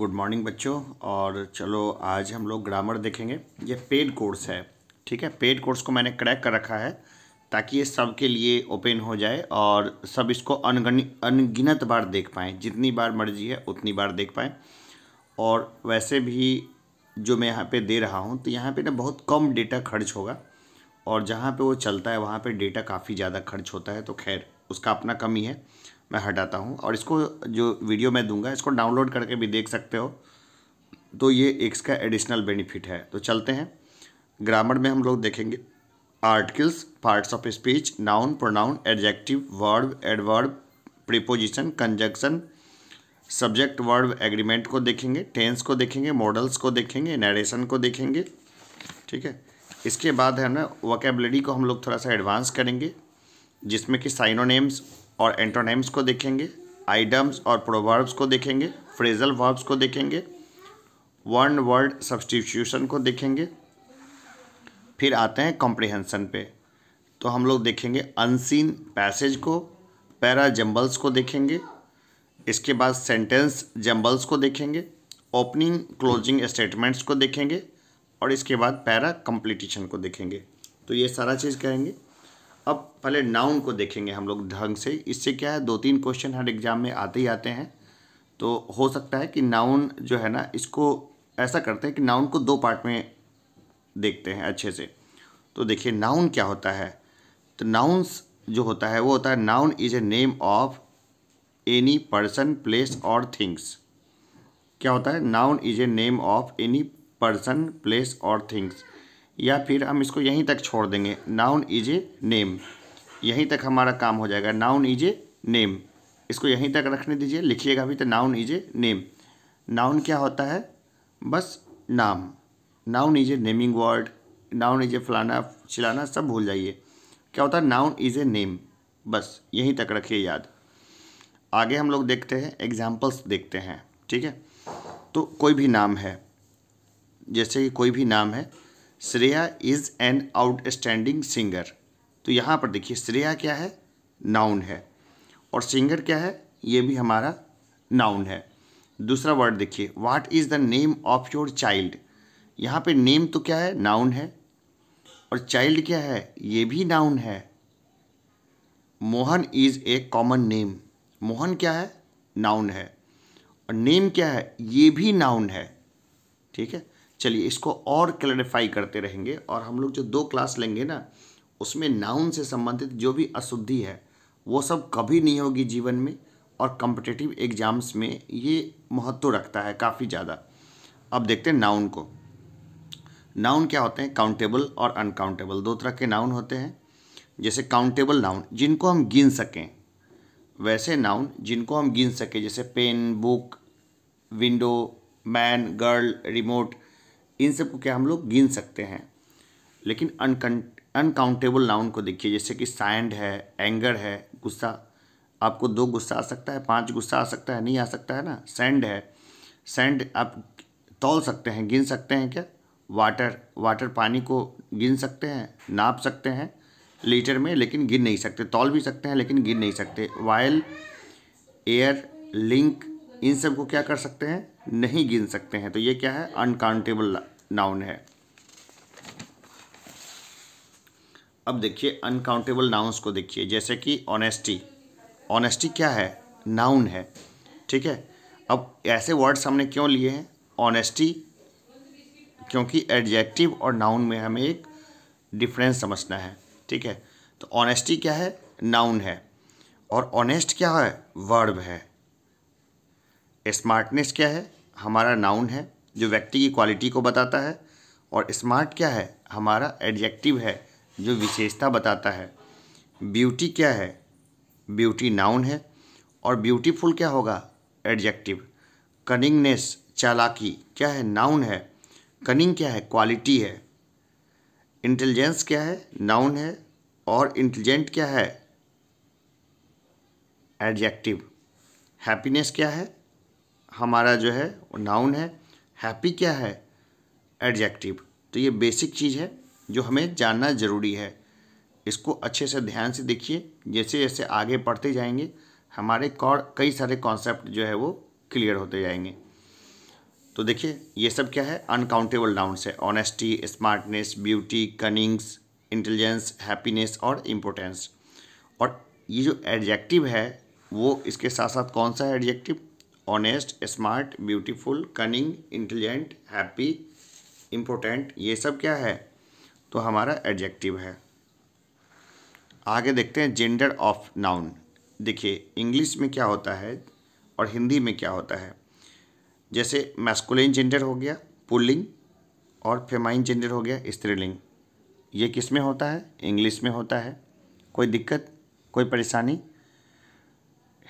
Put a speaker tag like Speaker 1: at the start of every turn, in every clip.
Speaker 1: good morning बच्चों और चलो आज हम लोग ग्रामर देखेंगे ये पेड कोर्स है ठीक है पेड कोर्स को मैंने क्रैक कर रखा है ताकि ये सब के लिए ओपन हो जाए और सब इसको अनगणि अनगिनत बार देख पाएँ जितनी बार मर्जी है उतनी बार देख पाएँ और वैसे भी जो मैं यहाँ पे दे रहा हूँ तो यहाँ पे ना बहुत कम डेटा खर्च होगा और जहाँ पे वो चलता है वहाँ पे डेटा काफ़ी ज़्यादा खर्च होता है तो खैर उसका अपना कमी है मैं हटाता हूँ और इसको जो वीडियो मैं दूंगा इसको डाउनलोड करके भी देख सकते हो तो ये इसका एडिशनल बेनिफिट है तो चलते हैं ग्रामर में हम लोग देखेंगे articles parts of speech noun pronoun adjective verb adverb preposition conjunction subject verb agreement को देखेंगे टेंस को देखेंगे मॉडल्स को देखेंगे नरेशन को देखेंगे ठीक है इसके बाद है ना वोकेबलरी को हम लोग थोड़ा सा एडवांस करेंगे जिसमें कि साइनोनेम्स और एंटोनिम्स को देखेंगे आइडम्स और प्रोवर्ब्स को देखेंगे फ्रेजल वर्ब्स को देखेंगे वन वर्ड सब्सटीट्यूशन को देखेंगे फिर आते हैं कॉम्प्रिहेंसन पे तो हम लोग देखेंगे अनसीन पैसेज को पैरा जम्बल्स को देखेंगे इसके बाद सेंटेंस जम्बल्स को देखेंगे ओपनिंग क्लोजिंग स्टेटमेंट्स को देखेंगे और इसके बाद पैरा कंप्लीटिशन को देखेंगे तो ये सारा चीज़ करेंगे अब पहले नाउन को देखेंगे हम लोग ढंग से इससे क्या है दो तीन क्वेश्चन हर एग्ज़ाम में आते ही आते हैं तो हो सकता है कि नाउन जो है ना इसको ऐसा करते हैं कि नाउन को दो पार्ट में देखते हैं अच्छे से तो देखिए नाउन क्या होता है तो नाउन्स जो होता है वो होता है noun is a name of any person place और थिंग्स क्या होता है noun is a name of any person place और थिंग्स या फिर हम इसको यहीं तक छोड़ देंगे नाउन इज ए नेम यहीं तक हमारा काम हो जाएगा नाउन इज ए नेम इसको यहीं तक रखने दीजिए लिखिएगा भी तो noun is a name noun क्या होता है बस नाम noun is a naming word noun is a फलाना चिलाना सब भूल जाइए क्या होता है नाउन इज ए नेम बस यहीं तक रखिए याद आगे हम लोग देखते हैं एग्जाम्पल्स देखते हैं ठीक है तो कोई भी नाम है जैसे कि कोई भी नाम है Shreya is an outstanding singer तो यहाँ पर देखिए श्रेया क्या है नाउन है और सिंगर क्या है ये भी हमारा नाउन है दूसरा वर्ड देखिए what is the name of your child यहाँ पे नेम तो क्या है नाउन है और चाइल्ड क्या है ये भी नाउन है Mohan is a common name Mohan क्या है नाउन है और नेम क्या है ये भी नाउन है ठीक है चलिए इसको और क्लैरिफाई करते रहेंगे और हम लोग जो दो क्लास लेंगे ना उसमें नाउन से संबंधित जो भी अशुद्धि है वो सब कभी नहीं होगी जीवन में और कंपिटेटिव एग्ज़ाम्स में ये महत्व रखता है काफ़ी ज़्यादा अब देखते हैं नाउन को नाउन क्या होते हैं काउंटेबल और अनकाउंटेबल दो तरह के नाउन होते हैं जैसे काउंटेबल नाउन जिनको हम गिन सकें वैसे नाउन जिनको हम गिन सकें जैसे pen book window man girl remote इन सबको क्या हम लोग गिन सकते हैं लेकिन अनकाउंटेबल नाउन को देखिए जैसे कि सैंड है एंगर है गुस्सा आपको दो गुस्सा आ सकता है पांच गुस्सा आ सकता है नहीं आ सकता है ना सैंड है सैंड आप तोल सकते हैं गिन सकते हैं क्या वाटर वाटर पानी को गिन सकते हैं नाप सकते हैं लीटर में लेकिन गिन नहीं सकते तोल भी सकते हैं लेकिन गिन नहीं सकते वायल एयर लिंक इन सब को क्या कर सकते हैं नहीं गिन सकते हैं तो ये क्या है अनकाउंटेबल नाउन है अब देखिए अनकाउंटेबल नाउन्स को देखिए जैसे कि ऑनेस्टी ऑनेस्टी क्या है नाउन है ठीक है अब ऐसे वर्ड्स हमने क्यों लिए हैं ऑनेस्टी क्योंकि एडजेक्टिव और नाउन में हमें एक डिफरेंस समझना है ठीक है तो ऑनेस्टी क्या है नाउन है और ऑनेस्ट क्या है वर्ब है स्मार्टनेस क्या है हमारा नाउन है जो व्यक्ति की क्वालिटी को बताता है और स्मार्ट क्या है हमारा एडजेक्टिव है जो विशेषता बताता है ब्यूटी क्या है ब्यूटी नाउन है और ब्यूटीफुल क्या होगा एडजेक्टिव कनिंगनेस चालाकी क्या है नाउन है कनिंग क्या है क्वालिटी है इंटेलिजेंस क्या है नाउन है और इंटेलिजेंट क्या है एडजेक्टिव हैप्पीनेस क्या है हमारा जो है नाउन है हैप्पी क्या है एडजेक्टिव तो ये बेसिक चीज़ है जो हमें जानना ज़रूरी है इसको अच्छे से ध्यान से देखिए जैसे जैसे आगे पढ़ते जाएंगे हमारे कई सारे कॉन्सेप्ट जो है वो क्लियर होते जाएंगे तो देखिए ये सब क्या है अनकाउंटेबल नाउन्स है honesty smartness beauty cunnings intelligence happiness और इम्पोर्टेंस और ये जो एडजेक्टिव है वो इसके साथ साथ कौन सा है adjective honest smart beautiful cunning intelligent happy important ये सब क्या है तो हमारा एडजेक्टिव है आगे देखते हैं जेंडर ऑफ नाउन देखिए इंग्लिश में क्या होता है और हिंदी में क्या होता है जैसे मैस्कुलिन जेंडर हो गया पुलिंग और फेमाइन जेंडर हो गया स्त्रीलिंग ये किस में होता है इंग्लिश में होता है कोई दिक्कत कोई परेशानी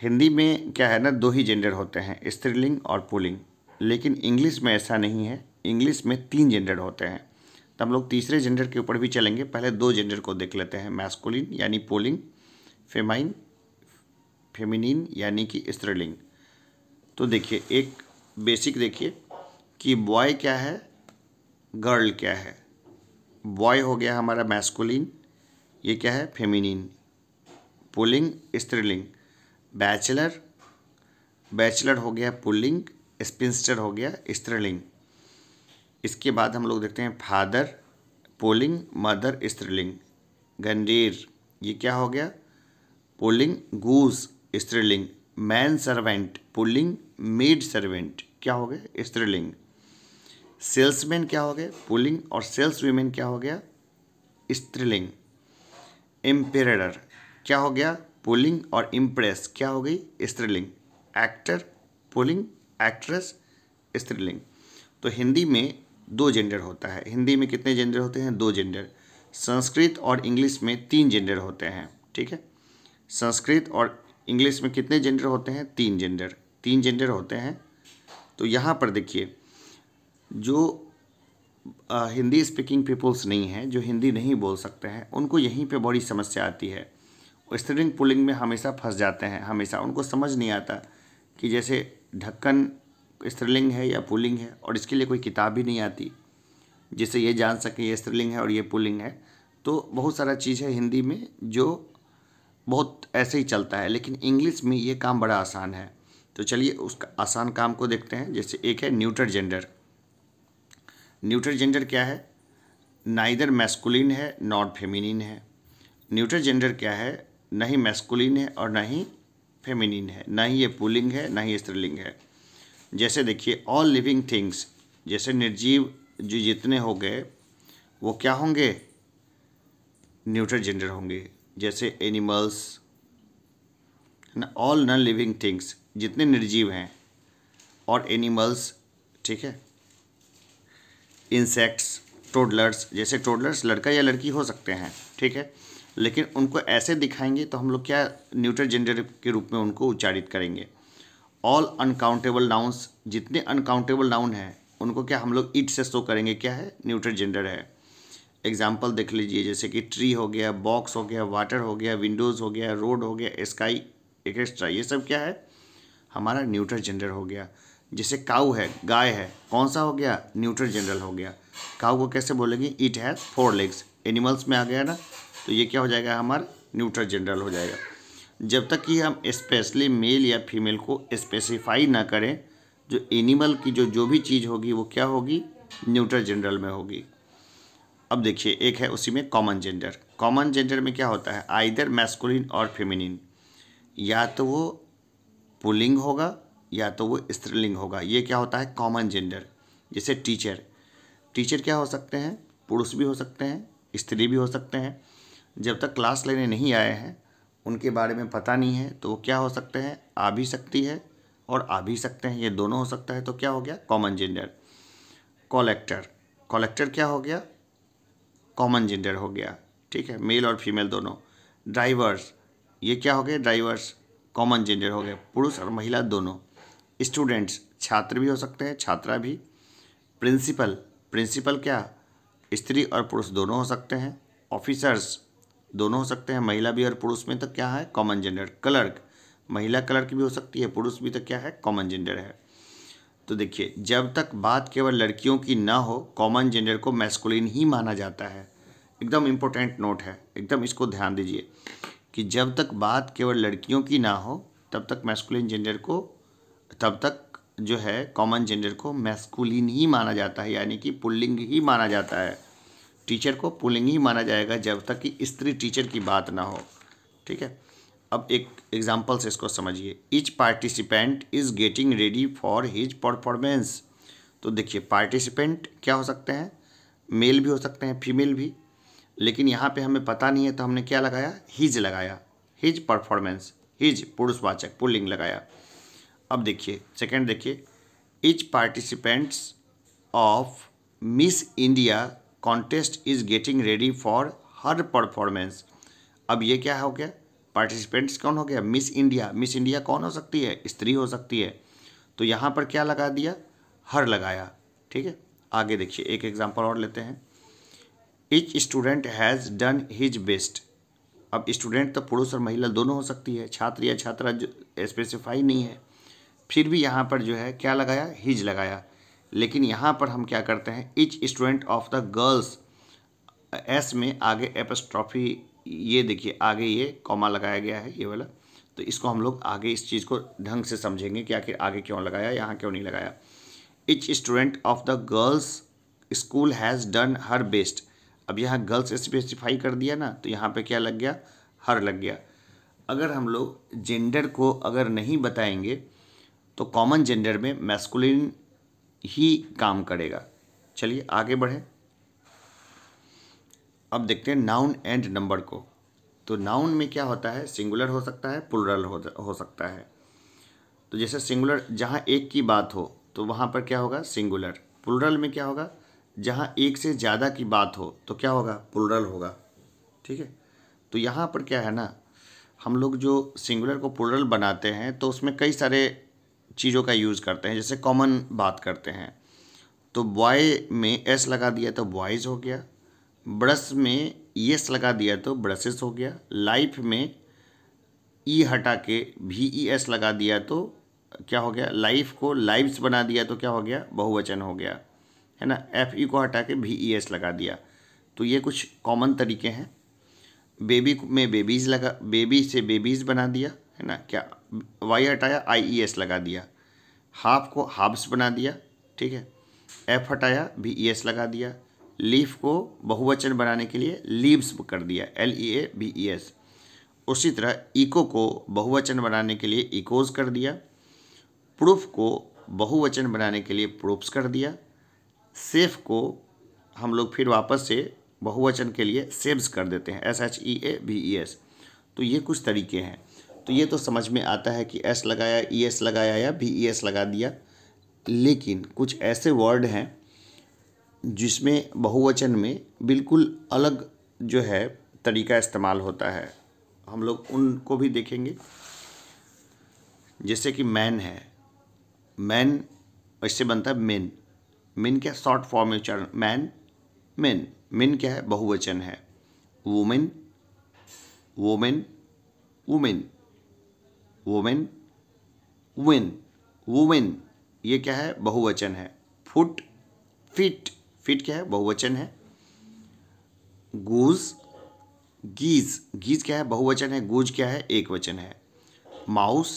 Speaker 1: हिंदी में क्या है ना दो ही जेंडर होते हैं स्त्रीलिंग और पुलिंग लेकिन इंग्लिश में ऐसा नहीं है इंग्लिश में तीन जेंडर होते हैं तो हम लोग तीसरे जेंडर के ऊपर भी चलेंगे पहले दो जेंडर को देख लेते हैं मैस्कुलिन यानी पोलिंग फेमाइन फेमिनिन यानी कि स्त्रीलिंग तो देखिए एक बेसिक देखिए कि बॉय क्या है गर्ल क्या है बॉय हो गया हमारा मैस्कुलिन ये क्या है फेमिनिन पोलिंग स्त्रीलिंग बैचलर बैचलर हो गया पुल्लिंग स्पिंस्टर हो गया स्त्रीलिंग इसके बाद हम लोग देखते हैं फादर पोलिंग मदर स्त्रीलिंग गंडीर ये क्या हो गया पुलिंग गूज स्त्रीलिंग मैन सर्वेंट पुलिंग मेड सर्वेंट क्या हो गया स्त्रीलिंग सेल्समैन क्या हो गया पुलिंग और सेल्स वीमेन क्या हो गया स्त्रीलिंग एम्पेर क्या हो गया पुलिंग और इम्प्रेस क्या हो गई स्त्रीलिंग एक्टर पुलिंग एक्ट्रेस स्त्रीलिंग तो हिंदी में दो जेंडर होता है हिंदी में कितने जेंडर होते हैं दो जेंडर संस्कृत और इंग्लिश में तीन जेंडर होते हैं ठीक है संस्कृत और इंग्लिश में कितने जेंडर होते हैं तीन जेंडर तीन जेंडर होते हैं तो यहाँ पर देखिए जो हिंदी स्पीकिंग पीपल्स नहीं हैं जो हिंदी नहीं बोल सकते हैं उनको यहीं पे बड़ी समस्या आती है स्टीयरिंग पुलिंग में हमेशा फंस जाते हैं हमेशा उनको समझ नहीं आता कि जैसे ढक्कन स्त्रीलिंग है या पुलिंग है और इसके लिए कोई किताब ही नहीं आती जिससे ये जान सकें ये स्त्रीलिंग है और ये पुलिंग है तो बहुत सारा चीज़ है हिंदी में जो बहुत ऐसे ही चलता है लेकिन इंग्लिश में ये काम बड़ा आसान है तो चलिए उसका आसान काम को देखते हैं जैसे एक है न्यूट्रल जेंडर न्यूट्रल जेंडर क्या है ना इधर मैस्कुलिन है नॉट फेमिनिन है न्यूट्रल जेंडर क्या है न ही मैस्कुलिन है और ना ही फेमिनिन है ना ही ये पुलिंग है ना ही स्त्रीलिंग है जैसे देखिए ऑल लिविंग थिंग्स जैसे निर्जीव जो जितने हो गए वो क्या होंगे न्यूट्रल जेंडर होंगे जैसे एनिमल्स है ना ऑल नॉन लिविंग थिंग्स जितने निर्जीव हैं और एनिमल्स ठीक है इंसेक्ट्स टोडलर्स जैसे टोडलर्स लड़का या लड़की हो सकते हैं ठीक है लेकिन उनको ऐसे दिखाएंगे तो हम लोग क्या न्यूट्रल जेंडर के रूप में उनको उच्चारित करेंगे ऑल अनकाउंटेबल नाउन्स जितने अनकाउंटेबल नाउन हैं उनको क्या हम लोग इट से शो करेंगे क्या है न्यूट्रल जेंडर है एग्जाम्पल देख लीजिए जैसे कि ट्री हो गया बॉक्स हो गया वाटर हो गया विंडोज़ हो गया रोड हो गया स्काई एक्स्ट्रा ये सब क्या है हमारा न्यूट्रल जेंडर हो गया जैसे काऊ है गाय है कौन सा हो गया न्यूट्रल जेंडर हो गया काऊ को कैसे बोलेंगे it has four legs animals में आ गया ना तो ये क्या हो जाएगा हमारा न्यूट्रल जनरल हो जाएगा जब तक कि हम स्पेशली मेल या फीमेल को स्पेसिफाई ना करें जो एनिमल की जो जो भी चीज़ होगी वो क्या होगी न्यूट्रल जनरल में होगी अब देखिए एक है उसी में कॉमन जेंडर कॉमन जेंडर में क्या होता है आइदर मैस्कुलिन और फेमिनिन या तो वो पुलिंग होगा या तो वो स्त्रीलिंग होगा ये क्या होता है कॉमन जेंडर जैसे टीचर टीचर क्या हो सकते हैं पुरुष भी हो सकते हैं स्त्री भी हो सकते हैं जब तक क्लास लेने नहीं आए हैं उनके बारे में पता नहीं है तो वो क्या हो सकते हैं आ भी सकती है और आ भी सकते हैं ये दोनों हो सकता है तो क्या हो गया कॉमन जेंडर कॉलेक्टर कॉलेक्टर क्या हो गया कॉमन जेंडर हो गया ठीक है मेल और फीमेल दोनों ड्राइवर्स ये क्या हो गए ड्राइवर्स कॉमन जेंडर हो गए पुरुष और महिला दोनों स्टूडेंट्स छात्र भी हो सकते हैं छात्रा भी प्रिंसिपल प्रिंसिपल क्या स्त्री और पुरुष दोनों हो सकते हैं ऑफिसर्स दोनों हो सकते हैं महिला भी और पुरुष में तो क्या है कॉमन जेंडर क्लर्क महिला क्लर्क भी हो सकती है पुरुष भी तो क्या है कॉमन जेंडर है तो देखिए जब तक बात केवल लड़कियों की ना हो कॉमन जेंडर को मैस्कुलिन ही माना जाता है एकदम इम्पोर्टेंट नोट है एकदम इसको ध्यान दीजिए कि जब तक बात केवल लड़कियों की ना हो तब तक मैस्कुलिन जेंडर को तब तक जो है कॉमन जेंडर को मैस्कुलिन ही माना जाता है यानी कि पुल्लिंग ही माना जाता है टीचर को पुलिंग ही माना जाएगा जब तक कि स्त्री टीचर की बात ना हो ठीक है अब एक एग्जाम्पल से इसको समझिए each participant is getting ready for his performance तो देखिए पार्टिसिपेंट क्या हो सकते हैं मेल भी हो सकते हैं फीमेल भी लेकिन यहाँ पे हमें पता नहीं है तो हमने क्या लगाया हिज लगाया हिज परफॉर्मेंस हिज पुरुषवाचक पुलिंग लगाया अब देखिए सेकेंड देखिए each participants of Miss India contest is getting ready for her performance अब ये क्या हो गया पार्टिसिपेंट्स कौन हो गया मिस इंडिया मिस इंडिया कौन हो सकती है स्त्री हो सकती है तो यहाँ पर क्या लगा दिया हर लगाया ठीक है आगे देखिए एक एग्जाम्पल और लेते हैं each student has done his best अब स्टूडेंट तो पुरुष और महिला दोनों हो सकती है छात्र या छात्रा स्पेसिफाई नहीं है फिर भी यहाँ पर जो है क्या लगाया हिज लगाया लेकिन यहाँ पर हम क्या करते हैं each student of the girls S में आगे एपस्ट्रॉफी ये देखिए आगे ये कॉमा लगाया गया है ये वाला तो इसको हम लोग आगे इस चीज़ को ढंग से समझेंगे कि आखिर आगे क्यों लगाया यहाँ क्यों नहीं लगाया each student of the girls school has done her best अब यहाँ गर्ल्स स्पेसिफाई कर दिया ना तो यहाँ पे क्या लग गया हर लग गया अगर हम लोग जेंडर को अगर नहीं बताएंगे तो कॉमन जेंडर में मैस्कुलिन ही काम करेगा चलिए आगे बढ़े अब देखते हैं नाउन एंड नंबर को तो नाउन में क्या होता है सिंगुलर हो सकता है पुलरल हो हो सकता है तो जैसे सिंगुलर जहाँ एक की बात हो तो वहाँ पर क्या होगा सिंगुलर पुलरल में क्या होगा जहाँ एक से ज़्यादा की बात हो तो क्या होगा पुलरल होगा ठीक है तो यहाँ पर क्या है ना हम लोग जो सिंगुलर को पुलरल बनाते हैं तो उसमें कई सारे चीज़ों का यूज़ करते हैं जैसे कॉमन बात करते हैं तो बॉय में एस लगा दिया तो बॉयज़ हो गया ब्रश में यस लगा दिया तो ब्रशेस हो गया लाइफ में ई e हटा के भी ई e एस लगा दिया तो क्या हो गया लाइफ को लाइव्स बना दिया तो क्या हो गया बहुवचन हो गया है ना एफ ई को हटा के भी ई e एस लगा दिया तो ये कुछ कॉमन तरीके हैं बेबी में बेबीज़ लगा बेबी से बेबीज़ बना दिया है ना क्या वाई हटाया आई ई एस लगा दिया हाफ को हाब्स बना दिया ठीक है एफ हटाया भी ई e, एस लगा दिया लीफ को बहुवचन बनाने के लिए लीव्स कर दिया L E A V E S उसी तरह इको को बहुवचन बनाने के लिए इकोज कर दिया प्रूफ को बहुवचन बनाने के लिए प्रूफ्स कर दिया सेफ को हम लोग फिर वापस से बहुवचन के लिए सेव्स कर देते हैं S H E A V E S तो ये कुछ तरीके हैं तो ये तो समझ में आता है कि एस लगाया ई e एस लगाया या भी ई e एस लगा दिया लेकिन कुछ ऐसे वर्ड हैं जिसमें बहुवचन में बिल्कुल अलग जो है तरीका इस्तेमाल होता है हम लोग उनको भी देखेंगे जैसे कि मैन है मैन इससे बनता है मेन मेन क्या शॉर्ट फॉर्म में उच्चारण मैन मेन मेन क्या है बहुवचन है वुमेन वुमेन वुमेन वोमेन विन वुमेन ये क्या है बहुवचन है फुट फिट फिट क्या है बहुवचन है गूज गीज गीज क्या है बहुवचन है गूज क्या है एक वचन है माउस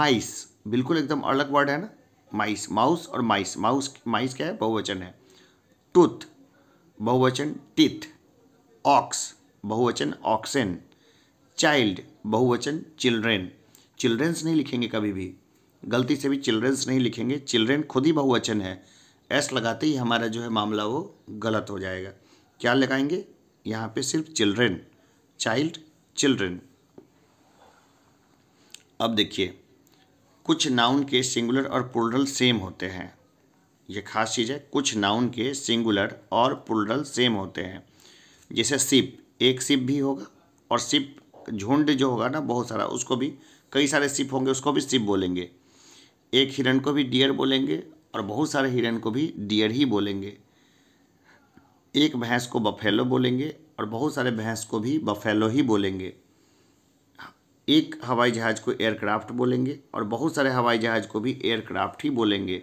Speaker 1: माइस बिल्कुल एकदम अलग वर्ड है ना माइस माउस और माइस माउस माइस क्या है बहुवचन है टूथ बहुवचन टिथ ऑक्स बहुवचन ऑक्सन चाइल्ड बहुवचन चिल्ड्रेन चिल्ड्रेंस नहीं लिखेंगे कभी भी गलती से भी चिल्ड्रेंस नहीं लिखेंगे चिल्ड्रेन खुद ही बहुवचन है एस लगाते ही हमारा जो है मामला वो गलत हो जाएगा क्या लगाएंगे यहाँ पे सिर्फ चिल्ड्रेन चाइल्ड चिल्ड्रेन अब देखिए कुछ नाउन के सिंगुलर और पुलरल सेम होते हैं ये खास चीज़ है कुछ नाउन के सिंगुलर और पुलरल सेम होते हैं जैसे सिप एक सिप भी होगा और सिप झुंड जो होगा ना बहुत सारा उसको भी कई सारे सिप होंगे उसको भी सिप बोलेंगे एक हिरण को भी डियर बोलेंगे और बहुत सारे हिरण को भी डियर ही बोलेंगे एक भैंस को बफेलो बोलेंगे और बहुत सारे भैंस को भी बफेलो ही बोलेंगे एक हवाई जहाज़ को एयरक्राफ्ट बोलेंगे और बहुत सारे हवाई जहाज़ को भी एयरक्राफ्ट ही बोलेंगे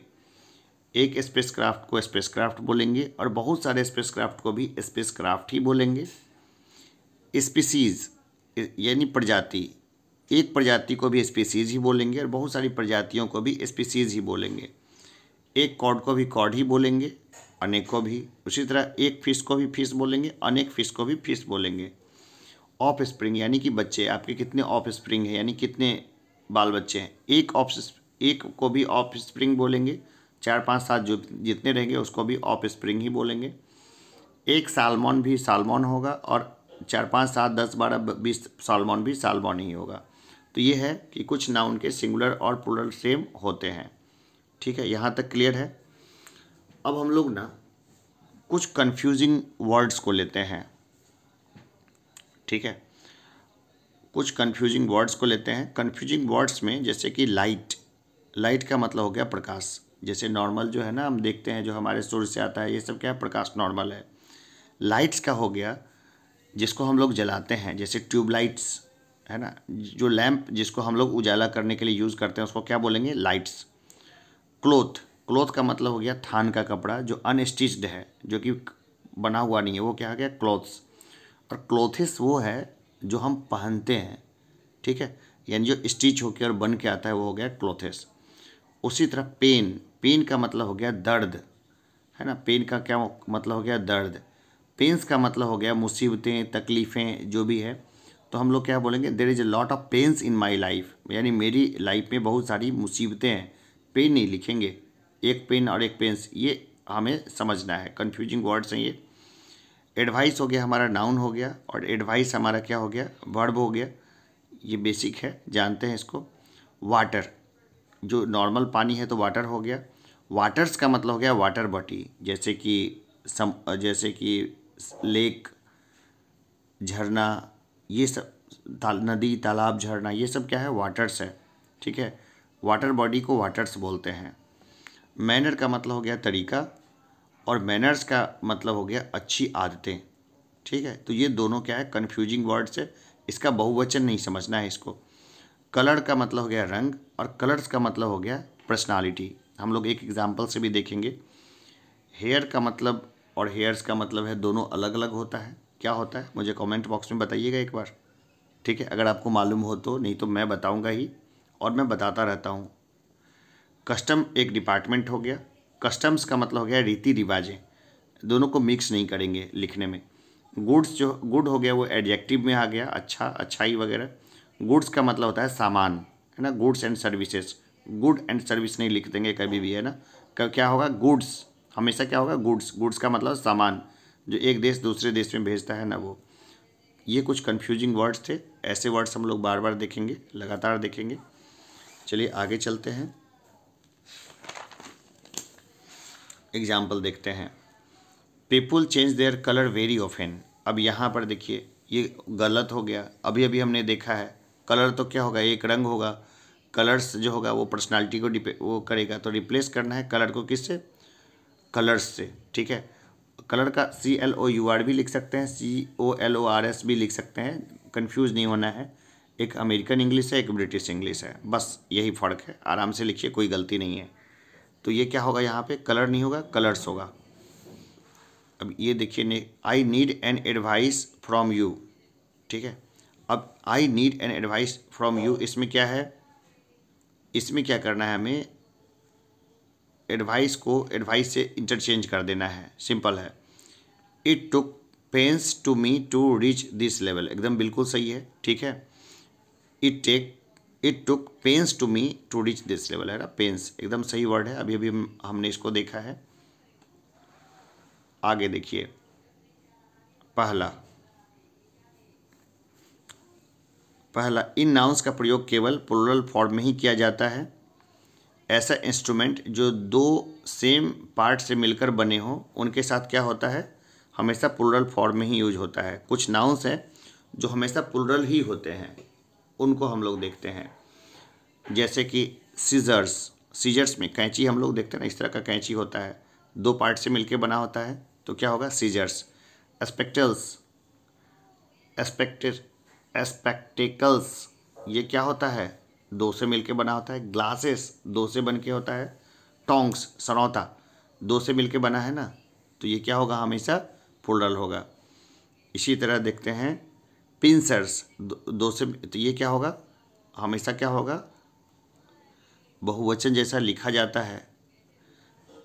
Speaker 1: एक स्पेसक्राफ्ट को स्पेसक्राफ्ट बोलेंगे और बहुत सारे स्पेसक्राफ्ट को भी स्पेसक्राफ्ट ही बोलेंगे स्पीसीज़ यानी प्रजाति एक प्रजाति को भी स्पीसीज ही बोलेंगे और बहुत सारी प्रजातियों को भी स्पीसीज ही बोलेंगे एक कॉड को भी कॉड ही बोलेंगे अनेक को भी उसी तरह एक फिश को भी फिश बोलेंगे अनेक फिश को भी फिश बोलेंगे ऑफ स्प्रिंग यानी कि बच्चे आपके कितने ऑफ स्प्रिंग हैं यानी कितने बाल बच्चे हैं एक ऑफ एक को भी ऑफ स्प्रिंग बोलेंगे चार पाँच सात जो जितने रहेंगे उसको भी ऑफ स्प्रिंग ही बोलेंगे एक सालमोन भी सालमोन होगा और चार पाँच सात दस बारह बीस सालमोन भी सालमोन ही होगा तो ये है कि कुछ नाउन के सिंगुलर और प्लूरल सेम होते हैं ठीक है यहाँ तक क्लियर है अब हम लोग ना कुछ कंफ्यूजिंग वर्ड्स को लेते हैं ठीक है कुछ कंफ्यूजिंग वर्ड्स को लेते हैं कंफ्यूजिंग वर्ड्स में जैसे कि लाइट लाइट का मतलब हो गया प्रकाश जैसे नॉर्मल जो है ना हम देखते हैं जो हमारे सूर्य से आता है ये सब क्या है प्रकाश नॉर्मल है लाइट्स का हो गया जिसको हम लोग जलाते हैं जैसे ट्यूबलाइट्स है ना जो लैम्प जिसको हम लोग उजाला करने के लिए यूज़ करते हैं उसको क्या बोलेंगे लाइट्स क्लोथ क्लोथ का मतलब हो गया थान का कपड़ा जो अनस्टिच्ड है जो कि बना हुआ नहीं है वो क्या हो गया क्लोथ्स और क्लोथिस वो है जो हम पहनते हैं ठीक है यानी जो स्टिच होकर और बन के आता है वो हो गया क्लोथिस उसी तरह पेन पेन का मतलब हो गया दर्द है ना पेन का क्या मतलब हो गया दर्द पेंस का मतलब हो गया मुसीबतें तकलीफ़ें जो भी है तो हम लोग क्या बोलेंगे there is a lot of pains in my life यानी मेरी लाइफ में बहुत सारी मुसीबतें हैं पेन नहीं लिखेंगे एक पेन और एक पेंस ये हमें समझना है कन्फ्यूजिंग वर्ड्स हैं ये एडवाइस हो गया हमारा नाउन हो गया और एडवाइस हमारा क्या हो गया वर्ब हो गया ये बेसिक है जानते हैं इसको वाटर जो नॉर्मल पानी है तो वाटर हो गया वाटर्स का मतलब हो गया वाटर बॉडी जैसे कि सम जैसे कि लेक झरना ये सब ताल, नदी तालाब झरना ये सब क्या है वाटर्स है ठीक है वाटर बॉडी को वाटर्स बोलते हैं मैनर का मतलब हो गया तरीका और मैनर्स का मतलब हो गया अच्छी आदतें ठीक है तो ये दोनों क्या है कन्फ्यूजिंग वर्ड्स है इसका बहुवचन नहीं समझना है इसको कलर का मतलब हो गया रंग और कलर्स का मतलब हो गया पर्सनालिटी हम लोग एक एग्जाम्पल से भी देखेंगे हेयर का मतलब और हेयर्स का मतलब है दोनों अलग अलग होता है क्या होता है मुझे कमेंट बॉक्स में बताइएगा एक बार ठीक है अगर आपको मालूम हो तो नहीं तो मैं बताऊंगा ही और मैं बताता रहता हूँ कस्टम एक डिपार्टमेंट हो गया कस्टम्स का मतलब हो गया रीति रिवाजें दोनों को मिक्स नहीं करेंगे लिखने में गुड्स जो गुड हो गया वो एडजेक्टिव में आ गया अच्छा अच्छाई वगैरह गुड्स का मतलब होता है सामान है ना goods and services good and service नहीं लिख देंगे कभी भी है ना क्या होगा गुड्स हमेशा क्या होगा गुड्स गुड्स का मतलब सामान जो एक देश दूसरे देश में भेजता है ना वो ये कुछ कन्फ्यूजिंग वर्ड्स थे ऐसे वर्ड्स हम लोग बार बार देखेंगे लगातार देखेंगे चलिए आगे चलते हैं एग्जाम्पल देखते हैं people change their colour very often अब यहाँ पर देखिए ये गलत हो गया अभी अभी हमने देखा है कलर तो क्या होगा एक रंग होगा कलर्स जो होगा वो पर्सनालिटी को वो करेगा तो रिप्लेस करना है कलर को किससे कलर्स से ठीक है कलर का C L O U R भी लिख सकते हैं C O L O R S भी लिख सकते हैं कन्फ्यूज़ नहीं होना है एक अमेरिकन इंग्लिश है एक ब्रिटिश इंग्लिश है बस यही फ़र्क है आराम से लिखिए कोई गलती नहीं है तो ये क्या होगा यहाँ पे कलर नहीं होगा कलर्स होगा अब ये देखिए I need an advice from you ठीक है अब I need an advice from you इसमें क्या है इसमें क्या करना है हमें एडवाइस को एडवाइस से इंटरचेंज कर देना है सिंपल है it took pains to me to reach this level एकदम बिल्कुल सही है ठीक है it take it took pains to me to reach this level है ना पेंस एकदम सही वर्ड है अभी अभी हमने इसको देखा है आगे देखिए पहला पहला इन नाउंस का प्रयोग केवल पोलरल फॉर्म में ही किया जाता है ऐसा इंस्ट्रूमेंट जो दो सेम पार्ट से मिलकर बने हों उनके साथ क्या होता है हमेशा पुलरल फॉर्म में ही यूज होता है कुछ नाउंस हैं जो हमेशा पुलरल ही होते हैं उनको हम लोग देखते हैं जैसे कि सीजर्स सीजर्स में कैंची हम लोग देखते हैं ना इस तरह का कैंची होता है दो पार्ट से मिलकर बना होता है तो क्या होगा सीजर्स एस्पेक्टल्स एस्पेक्टर एस्पेक्टिकल्स ये क्या होता है दो से मिलके बना होता है ग्लासेस दो से बन के होता है टोंग्स सरौता दो से मिलके बना है ना तो ये क्या होगा हमेशा प्लूरल होगा इसी तरह देखते हैं पिंसर्स दो, दो से तो ये क्या होगा हमेशा क्या होगा बहुवचन जैसा लिखा जाता है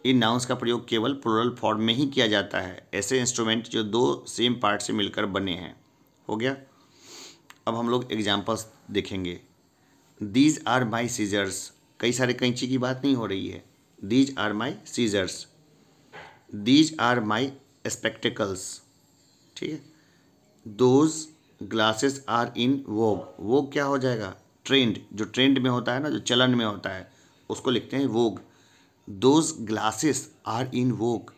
Speaker 1: इन नाउंस का प्रयोग केवल प्लूरल फॉर्म में ही किया जाता है ऐसे इंस्ट्रूमेंट जो दो सेम पार्ट से मिलकर बने हैं हो गया अब हम लोग एग्जाम्पल्स देखेंगे दीज आर माई सीजर्स कई सारे कैंची की बात नहीं हो रही है these are my scissors these are my spectacles ठीक है those glasses are in vogue vogue क्या हो जाएगा ट्रेंड जो ट्रेंड में होता है ना जो चलन में होता है उसको लिखते हैं vogue those glasses are in vogue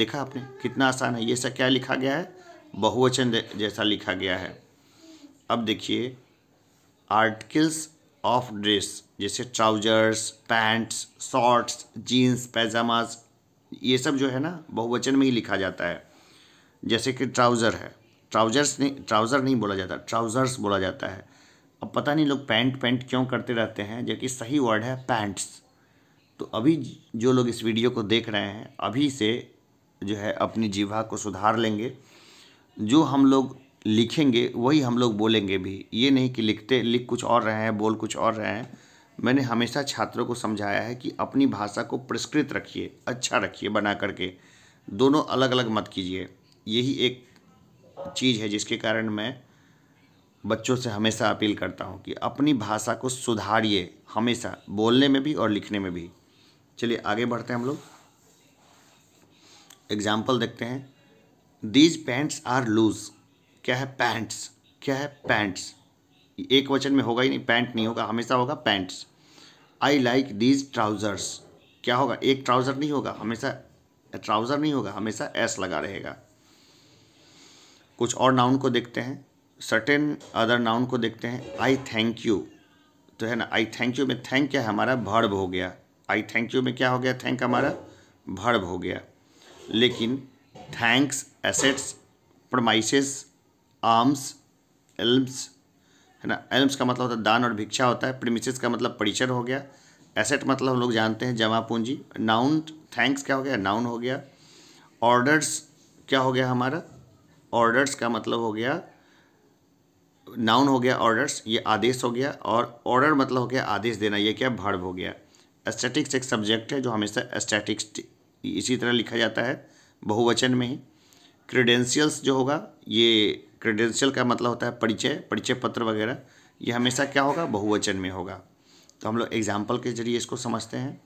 Speaker 1: देखा आपने कितना आसान है ये सब क्या लिखा गया है बहुवचन जैसा लिखा गया है अब देखिए आर्टिकल्स ऑफ ड्रेस जैसे trousers pants shorts jeans pyjamas ये सब जो है ना बहुवचन में ही लिखा जाता है जैसे कि ट्राउज़र है ट्राउजर्स नहीं ट्राउज़र नहीं बोला जाता ट्राउज़र्स बोला जाता है अब पता नहीं लोग पैंट पैंट क्यों करते रहते हैं जबकि सही वर्ड है पैंट्स तो अभी जो लोग इस वीडियो को देख रहे हैं अभी से जो है अपनी जीवा को सुधार लेंगे जो हम लोग लिखेंगे वही हम लोग बोलेंगे भी ये नहीं कि लिखते लिख कुछ और रहे हैं बोल कुछ और रहे हैं मैंने हमेशा छात्रों को समझाया है कि अपनी भाषा को परिष्कृत रखिए अच्छा रखिए बना करके दोनों अलग अलग मत कीजिए यही एक चीज़ है जिसके कारण मैं बच्चों से हमेशा अपील करता हूँ कि अपनी भाषा को सुधारिए हमेशा बोलने में भी और लिखने में भी चलिए आगे बढ़ते हैं हम लोग एग्जाम्पल देखते हैं दीज पैंट्स आर लूज़ क्या है पैंट्स क्या है पैंट्स एक वचन में होगा ही नहीं पैंट नहीं होगा हमेशा होगा pants I like these trousers क्या होगा एक ट्राउज़र नहीं होगा हमेशा ट्राउज़र नहीं होगा हमेशा एस लगा रहेगा कुछ और नाउन को देखते हैं सर्टेन अदर नाउन को देखते हैं आई थैंक यू तो है ना आई थैंक यू में थैंक क्या है हमारा भर्ब हो गया आई थैंक यू में क्या हो गया थैंक हमारा भर्ब हो गया लेकिन thanks assets premises arms alms है ना एल्म्स का मतलब होता है दान और भिक्षा होता है प्रीमिसेस का मतलब परिचर हो गया एसेट मतलब हम लोग जानते हैं जमा पूंजी नाउन थैंक्स क्या हो गया नाउन हो गया ऑर्डर्स क्या हो गया हमारा ऑर्डर्स का मतलब हो गया नाउन हो गया ऑर्डर्स ये आदेश हो गया और ऑर्डर मतलब हो गया आदेश देना ये क्या भर्व हो गया एस्थेटिक्स एक सब्जेक्ट है जो हमेशा एस्थेटिक्स इसी तरह लिखा जाता है बहुवचन में ही क्रीडेंशियल्स जो होगा ये क्रेडेंशियल का मतलब होता है परिचय परिचय पत्र वगैरह ये हमेशा क्या होगा बहुवचन में होगा तो हम लोग एग्जाम्पल के जरिए इसको समझते हैं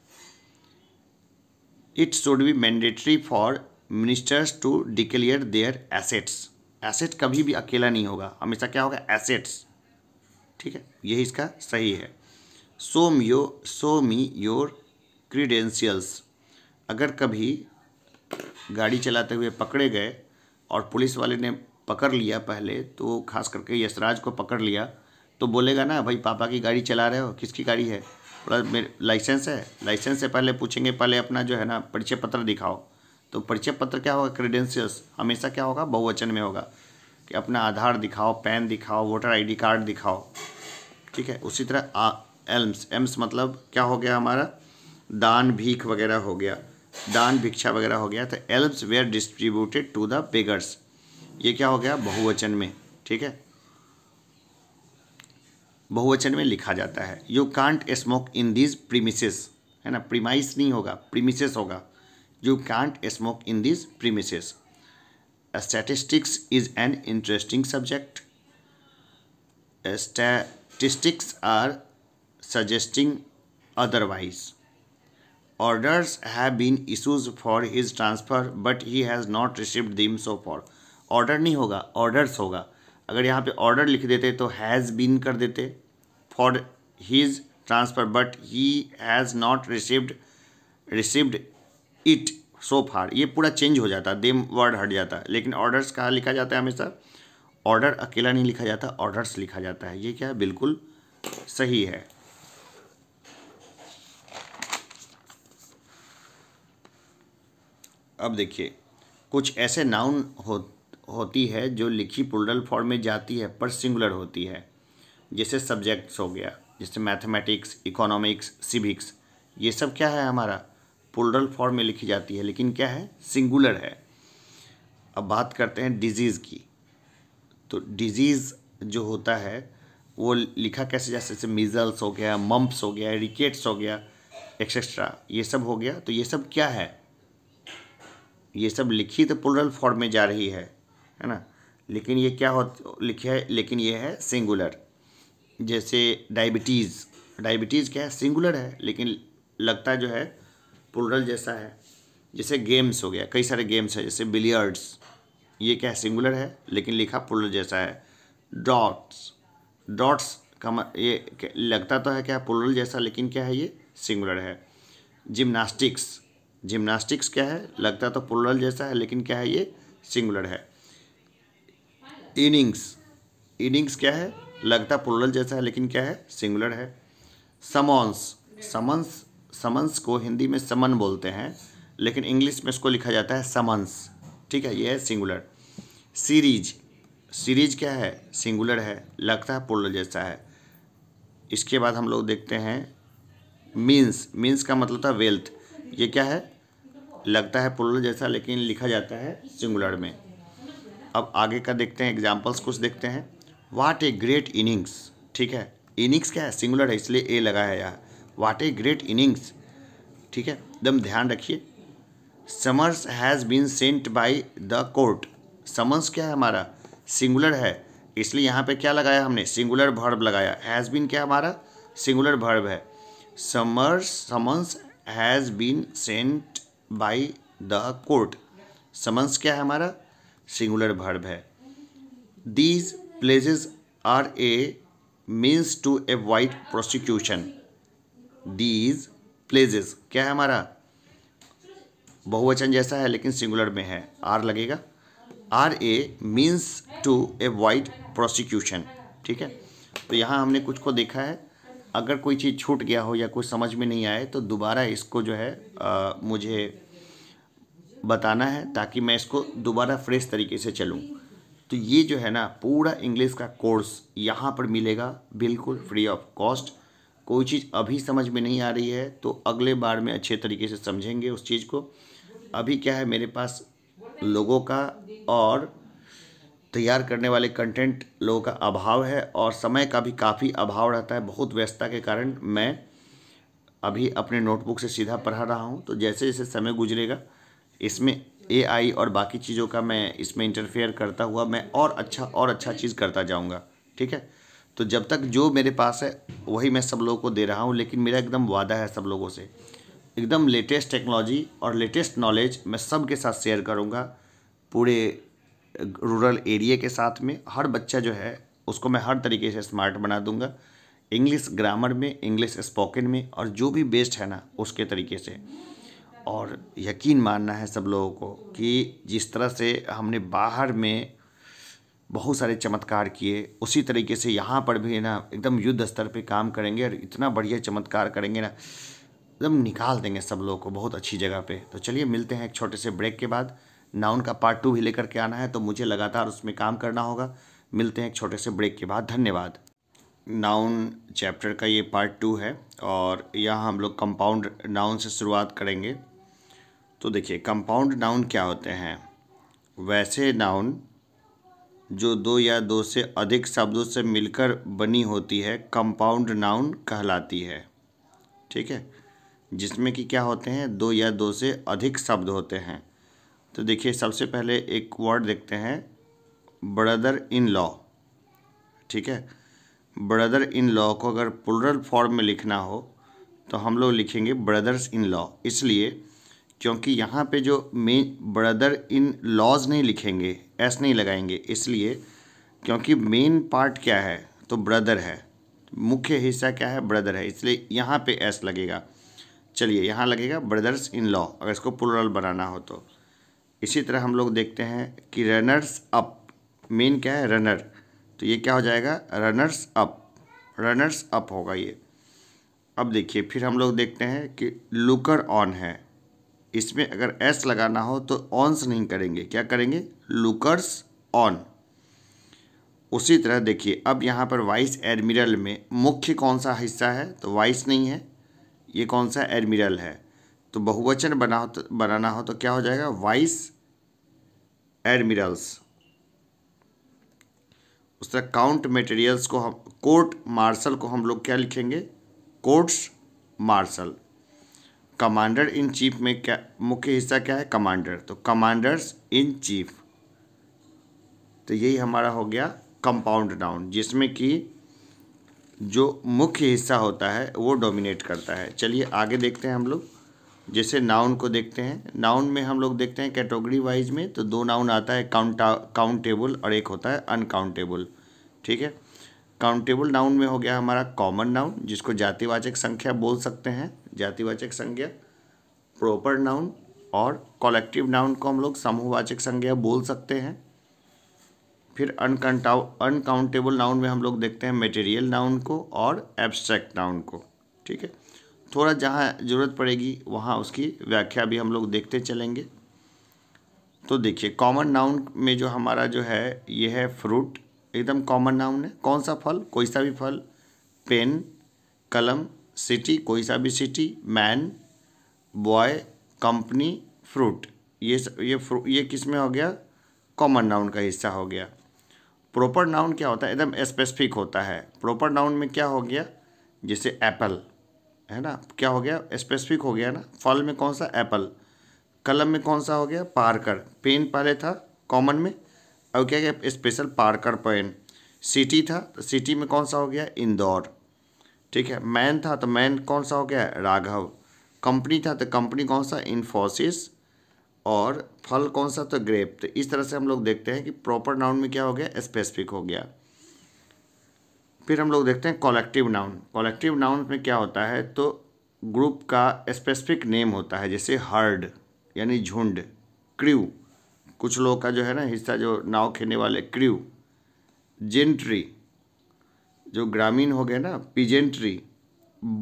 Speaker 1: it should be mandatory for ministers to declare their assets asset कभी भी अकेला नहीं होगा हमेशा क्या होगा एसेट्स ठीक है यही इसका सही है सो यो सो मी योर क्रीडेंशियल्स अगर कभी गाड़ी चलाते हुए पकड़े गए और पुलिस वाले ने पकड़ लिया पहले तो खास करके यशराज को पकड़ लिया तो बोलेगा ना भाई पापा की गाड़ी चला रहे हो किसकी गाड़ी है बोला मेरे लाइसेंस है लाइसेंस से पहले पूछेंगे पहले अपना जो है ना परिचय पत्र दिखाओ तो परिचय पत्र क्या होगा क्रेडेंशियल्स हमेशा क्या होगा बहुवचन में होगा कि अपना आधार दिखाओ पैन दिखाओ वोटर आई कार्ड दिखाओ ठीक है उसी तरह एम्स एम्स मतलब क्या हो गया हमारा दान भीख वगैरह हो गया दान भिक्षा वगैरह हो गया तो alms were distributed to the beggars ये क्या हो गया बहुवचन में ठीक है बहुवचन में लिखा जाता है you can't smoke in these premises है ना प्रीमाइस नहीं होगा प्रीमिसेस होगा you can't smoke in these premises statistics is an interesting subject statistics are suggesting otherwise orders have been issued for his transfer but he has not received them so for order नहीं होगा orders होगा अगर यहाँ पे order लिख देते तो has been कर देते for his transfer but he has not received received it so far ये पूरा चेंज हो जाता देम वर्ड हट जाता लेकिन ऑर्डर्स कहाँ लिखा जाता है हमेशा ऑर्डर अकेला नहीं लिखा जाता ऑर्डर्स लिखा जाता है ये क्या बिल्कुल सही है अब देखिए कुछ ऐसे नाउन हो होती है जो लिखी पुलरल फॉर्म में जाती है पर सिंगुलर होती है जैसे सब्जेक्ट्स हो गया जैसे मैथमेटिक्स इकोनॉमिक्स सिविक्स ये सब क्या है हमारा पुलरल फॉर्म में लिखी जाती है लेकिन क्या है सिंगुलर है अब बात करते हैं डिजीज़ की तो डिजीज़ जो होता है वो लिखा कैसे जैसे जैसे मिजल्स हो गया मम्प्स हो गया रिकेट्स हो गया एक्सेट्रा ये सब हो गया तो ये सब क्या है ये सब लिखी तो पुलरल फॉर्म में जा रही है है ना लेकिन ये क्या हो लिखे है लेकिन ये है सिंगुलर जैसे डायबिटीज़ डायबिटीज़ क्या है सिंगुलर है लेकिन लगता जो है पुलरल जैसा है जैसे गेम्स हो गया कई सारे गेम्स है जैसे बिलियर्ड्स ये क्या है सिंगुलर है लेकिन लिखा प्लूरल जैसा है डॉट्स डॉट्स का ये लगता तो है क्या पुलरल जैसा लेकिन क्या है ये सिंगुलर है जिम्नास्टिक्स जिम्नास्टिक्स क्या है लगता तो पुलरल जैसा है लेकिन क्या है ये सिंगुलर है इनिंग्स इनिंग्स क्या है लगता पुरल जैसा है लेकिन क्या है सिंगुलर है समॉन्स समन्स समन्स को हिंदी में समन बोलते हैं लेकिन इंग्लिश में इसको लिखा जाता है समन्स ठीक है ये है सिंगुलर सीरीज सीरीज क्या है सिंगुलर है लगता है पुरल जैसा है इसके बाद हम लोग देखते हैं मीन्स मीन्स का मतलब था वेल्थ ये क्या है लगता है पुरल जैसा लेकिन लिखा जाता है सिंगुलर में अब आगे का देखते हैं एग्जाम्पल्स कुछ देखते हैं वाट ए ग्रेट इनिंग्स ठीक है इनिंग्स क्या है सिंगुलर है इसलिए ए लगा है यार वाट ए ग्रेट इनिंग्स ठीक है एकदम ध्यान रखिए summons has been sent by the court summons क्या है हमारा सिंगुलर है इसलिए यहाँ पे क्या लगाया हमने सिंगुलर भर्ब लगाया हैज़ बीन क्या हमारा सिंगुलर भर्ब है summons summons has been sent by the court summons क्या है हमारा सिंगुलर भर्ब है these pledges are a means to avoid prosecution these pledges क्या है हमारा बहुवचन जैसा है लेकिन सिंगुलर में है आर लगेगा are a means to avoid prosecution ठीक है तो यहाँ हमने कुछ को देखा है अगर कोई चीज़ छूट गया हो या कुछ समझ में नहीं आए तो दोबारा इसको जो है आ, मुझे बताना है ताकि मैं इसको दोबारा फ्रेश तरीके से चलूँ तो ये जो है ना पूरा इंग्लिश का कोर्स यहाँ पर मिलेगा बिल्कुल फ्री ऑफ कॉस्ट कोई चीज़ अभी समझ में नहीं आ रही है तो अगले बार में अच्छे तरीके से समझेंगे उस चीज़ को अभी क्या है मेरे पास लोगों का और तैयार करने वाले कंटेंट लोगों का अभाव है और समय का भी काफ़ी अभाव रहता है बहुत व्यस्तता के कारण मैं अभी अपने नोटबुक से सीधा पढ़ा रहा हूँ तो जैसे जैसे समय गुजरेगा इसमें एआई और बाकी चीज़ों का मैं इसमें इंटरफेयर करता हुआ मैं और अच्छा और अच्छा चीज़ करता जाऊँगा ठीक है तो जब तक जो मेरे पास है वही मैं सब लोगों को दे रहा हूँ लेकिन मेरा एकदम वादा है सब लोगों से एकदम लेटेस्ट टेक्नोलॉजी और लेटेस्ट नॉलेज मैं सब के साथ शेयर करूँगा पूरे रूरल एरिए के साथ में हर बच्चा जो है उसको मैं हर तरीके से स्मार्ट बना दूंगा इंग्लिश ग्रामर में इंग्लिश स्पोकन में और जो भी बेस्ट है ना उसके तरीके से और यकीन मानना है सब लोगों को कि जिस तरह से हमने बाहर में बहुत सारे चमत्कार किए उसी तरीके से यहाँ पर भी ना एकदम युद्ध स्तर पे काम करेंगे और इतना बढ़िया चमत्कार करेंगे ना एकदम निकाल देंगे सब लोगों को बहुत अच्छी जगह पे तो चलिए मिलते हैं एक छोटे से ब्रेक के बाद नाउन का पार्ट टू भी लेकर के आना है तो मुझे लगातार उसमें काम करना होगा मिलते हैं एक छोटे से ब्रेक के बाद धन्यवाद नाउन चैप्टर का ये पार्ट टू है और यहाँ हम लोग कंपाउंड नाउन से शुरुआत करेंगे तो देखिए कंपाउंड नाउन क्या होते हैं वैसे नाउन जो दो या दो से अधिक शब्दों से मिलकर बनी होती है कंपाउंड नाउन कहलाती है ठीक है जिसमें कि क्या होते हैं दो या दो से अधिक शब्द होते हैं तो देखिए सबसे पहले एक वर्ड देखते हैं ब्रदर इन लॉ ठीक है ब्रदर इन लॉ को अगर पुलरल फॉर्म में लिखना हो तो हम लोग लिखेंगे ब्रदर्स इन लॉ इसलिए क्योंकि यहाँ पे जो मेन ब्रदर इन लॉज नहीं लिखेंगे एस नहीं लगाएंगे इसलिए क्योंकि मेन पार्ट क्या है तो ब्रदर है मुख्य हिस्सा क्या है ब्रदर है इसलिए यहाँ पे एस लगेगा चलिए यहाँ लगेगा ब्रदर्स इन लॉ अगर इसको पुलरल बनाना हो तो इसी तरह हम लोग देखते हैं कि रनर्स अप मेन क्या है रनर तो ये क्या हो जाएगा रनर्स अप रनर्स अप होगा ये अब देखिए फिर हम लोग देखते हैं कि लुकर ऑन है इसमें अगर एस लगाना हो तो ऑन्स नहीं करेंगे क्या करेंगे लुकर्स ऑन उसी तरह देखिए अब यहाँ पर वाइस एडमिरल में मुख्य कौन सा हिस्सा है तो वाइस नहीं है ये कौन सा एडमिरल है तो बहुवचन बना तो बनाना हो तो क्या हो जाएगा वाइस एडमिरल्स उस तरह काउंट मटेरियल्स को हम कोर्ट मार्शल को हम लोग क्या लिखेंगे courts martial commander in chief में क्या मुख्य हिस्सा क्या है कमांडर तो कमांडर्स इन चीफ तो यही हमारा हो गया कंपाउंड नाउन जिसमें कि जो मुख्य हिस्सा होता है वो डोमिनेट करता है चलिए आगे देखते हैं हम लोग जैसे नाउन को देखते हैं नाउन में हम लोग देखते हैं कैटेगरी वाइज में तो दो नाउन आता है काउंटा काउंटेबल और एक होता है अनकाउंटेबल ठीक है काउंटेबल नाउन में हो गया हमारा कॉमन नाउन जिसको जातिवाचक संख्या बोल सकते हैं जातिवाचक संज्ञा प्रॉपर नाउन और कॉलेक्टिव नाउन को हम लोग समूहवाचक संज्ञा बोल सकते हैं फिर अनकाउंटाउ अनकाउंटेबल नाउन में हम लोग देखते हैं मटेरियल नाउन को और एब्स्ट्रैक्ट नाउन को ठीक है थोड़ा जहाँ ज़रूरत पड़ेगी वहाँ उसकी व्याख्या भी हम लोग देखते चलेंगे तो देखिए कॉमन नाउन में जो हमारा जो है ये है फ्रूट एकदम कॉमन नाउन है कौन सा फल कोई सा भी फल पेन कलम सिटी कोई सा भी city man boy company fruit ये ये ये किस में हो गया कॉमन नाउन का हिस्सा हो गया प्रॉपर नाउन क्या होता है एकदम स्पेसिफिक होता है प्रॉपर नाउन में क्या हो गया जैसे एप्पल है ना क्या हो गया स्पेसिफिक हो गया ना फल में कौन सा एप्पल कलम में कौन सा हो गया पार्कर पेन पहले था कॉमन में और क्या क्या स्पेशल पार्कर पेन सिटी था तो सिटी में कौन सा हो गया इंदौर ठीक है मैन था तो मैन कौन सा हो गया राघव कंपनी था तो कंपनी कौन सा इन्फोसिस और फल कौन सा तो ग्रेप तो इस तरह से हम लोग देखते हैं कि प्रॉपर नाउन में क्या हो गया स्पेसिफिक हो गया फिर हम लोग देखते हैं कॉलेक्टिव नाउन कॉलेक्टिव नाउन में क्या होता है तो ग्रुप का स्पेसिफिक नेम होता है जैसे हर्ड यानी झुंड क्र्यू कुछ लोगों का जो है ना हिस्सा जो नाव खेलने वाले क्र्यू जेंट्री जो ग्रामीण हो गए ना पिजेंट्री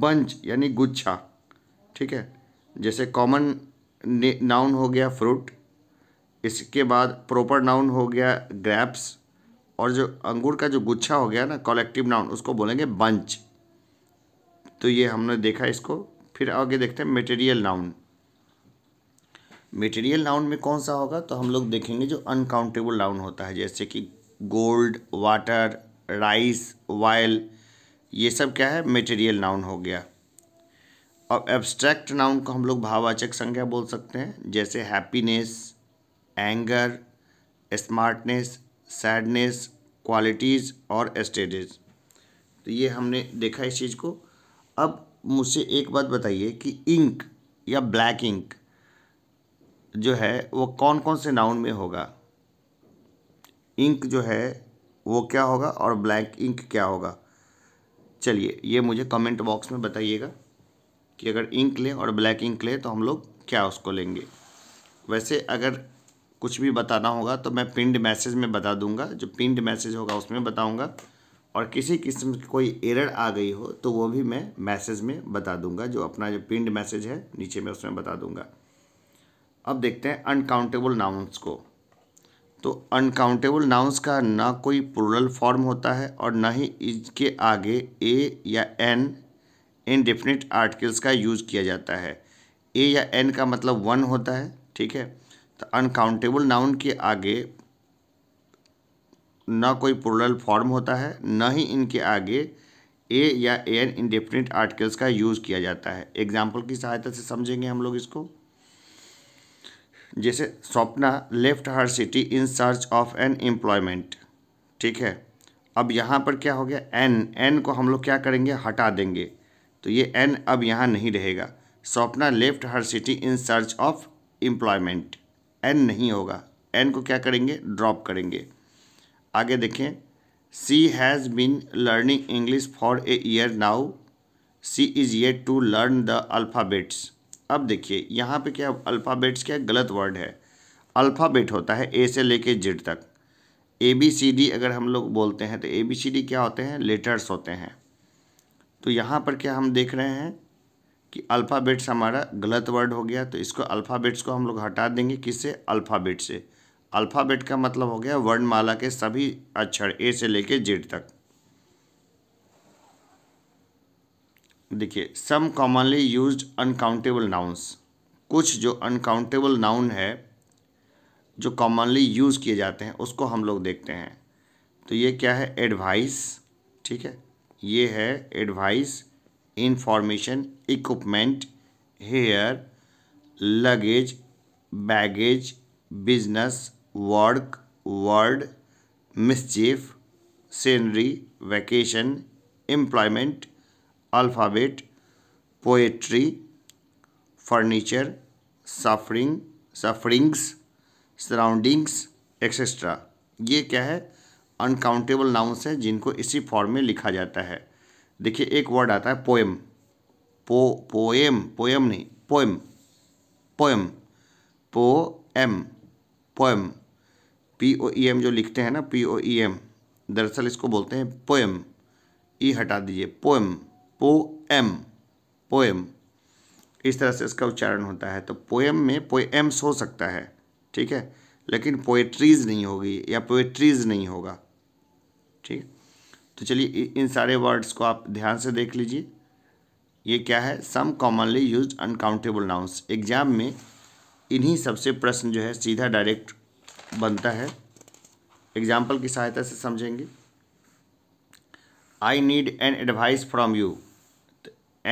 Speaker 1: बंच यानी गुच्छा ठीक है जैसे कॉमन नाउन हो गया फ्रूट इसके बाद प्रॉपर नाउन हो गया ग्रैप्स और जो अंगूर का जो गुच्छा हो गया ना कलेक्टिव नाउन उसको बोलेंगे बंच तो ये हमने देखा इसको फिर आगे देखते हैं मटेरियल नाउन मटेरियल नाउन में कौन सा होगा तो हम लोग देखेंगे जो अनकाउंटेबल नाउन होता है जैसे कि गोल्ड वाटर राइस वायल ये सब क्या है मेटेरियल नाउन हो गया अब एब्स्ट्रैक्ट नाउन को हम लोग भाववाचक संज्ञा बोल सकते हैं जैसे happiness anger smartness sadness qualities और स्टेटस तो ये हमने देखा इस चीज़ को अब मुझसे एक बात बताइए कि इंक या ब्लैक इंक जो है वो कौन कौन से नाउन में होगा इंक जो है वो क्या होगा और ब्लैक इंक क्या होगा चलिए ये मुझे कमेंट बॉक्स में बताइएगा कि अगर इंक लें और ब्लैक इंक लें तो हम लोग क्या उसको लेंगे वैसे अगर कुछ भी बताना होगा तो मैं पिंड मैसेज में बता दूंगा जो पिंड मैसेज होगा उसमें बताऊंगा और किसी किस्म की कोई एरर आ गई हो तो वो भी मैं मैसेज में बता दूंगा जो अपना जो पिंड मैसेज है नीचे में उसमें बता दूंगा अब देखते हैं अनकाउंटेबल नाउंस को तो अनकाउंटेबल नाउंस का ना कोई प्लूरल फॉर्म होता है और ना ही इसके आगे ए या एन इनडिफिनिट आर्टिकल्स का यूज़ किया जाता है ए या एन का मतलब वन होता है ठीक है तो अनकाउंटेबल नाउन के आगे ना कोई प्लूरल फॉर्म होता है ना ही इनके आगे ए या एन इनडेफिनेट आर्टिकल्स का यूज़ किया जाता है एग्जाम्पल की सहायता से समझेंगे हम लोग इसको जैसे Swapna left her city in search of an employment ठीक है अब यहाँ पर क्या हो गया एन एन को हम लोग क्या करेंगे हटा देंगे तो ये एन अब यहाँ नहीं रहेगा Swapna left her city in search of employment an नहीं होगा एन को क्या करेंगे ड्रॉप करेंगे आगे देखें she has been learning English for a year now she is yet to learn the alphabets अब देखिए यहाँ पे क्या अल्फ़ाबेट्स क्या गलत वर्ड है अल्फ़ाबेट होता है ए से लेके जेड तक ए बी सी डी अगर हम लोग बोलते हैं तो ए बी सी डी क्या होते हैं लेटर्स होते हैं तो यहाँ पर क्या हम देख रहे हैं कि अल्फ़ाबेट्स हमारा गलत वर्ड हो गया तो इसको अल्फ़ाबेट्स को हम लोग हटा देंगे किससे अल्फ़ाबेट से अल्फ़ाबेट का मतलब हो गया वर्णमाला के सभी अक्षर ए से लेके जेड तक देखिए some commonly use uncountable nouns कुछ जो अनकाउंटेबल नाउन है जो कॉमनली यूज़ किए जाते हैं उसको हम लोग देखते हैं तो ये क्या है एडवाइस ठीक है ये है advice information equipment hair luggage baggage business work word mischief scenery vacation employment alphabet poetry furniture suffering sufferings surroundings etcetera ये क्या है अनकाउंटेबल नाउंस हैं जिनको इसी फॉर्म में लिखा जाता है देखिए एक वर्ड आता है पोएम पो पोएम पोएम नहीं poem poem poem poem P O E M जो लिखते हैं ना पी ओ ई एम दरअसल इसको बोलते हैं पोएम ई e हटा दीजिए पोएम पोएम पोएम इस तरह से इसका उच्चारण होता है तो पोएम में पोएम्स हो सकता है ठीक है लेकिन पोएट्रीज नहीं होगी या पोएट्रीज नहीं होगा ठीक तो चलिए इन सारे वर्ड्स को आप ध्यान से देख लीजिए ये क्या है some commonly use uncountable nouns exam में इन्हीं सबसे प्रश्न जो है सीधा डायरेक्ट बनता है एग्जाम्पल की सहायता से समझेंगे I need an advice from you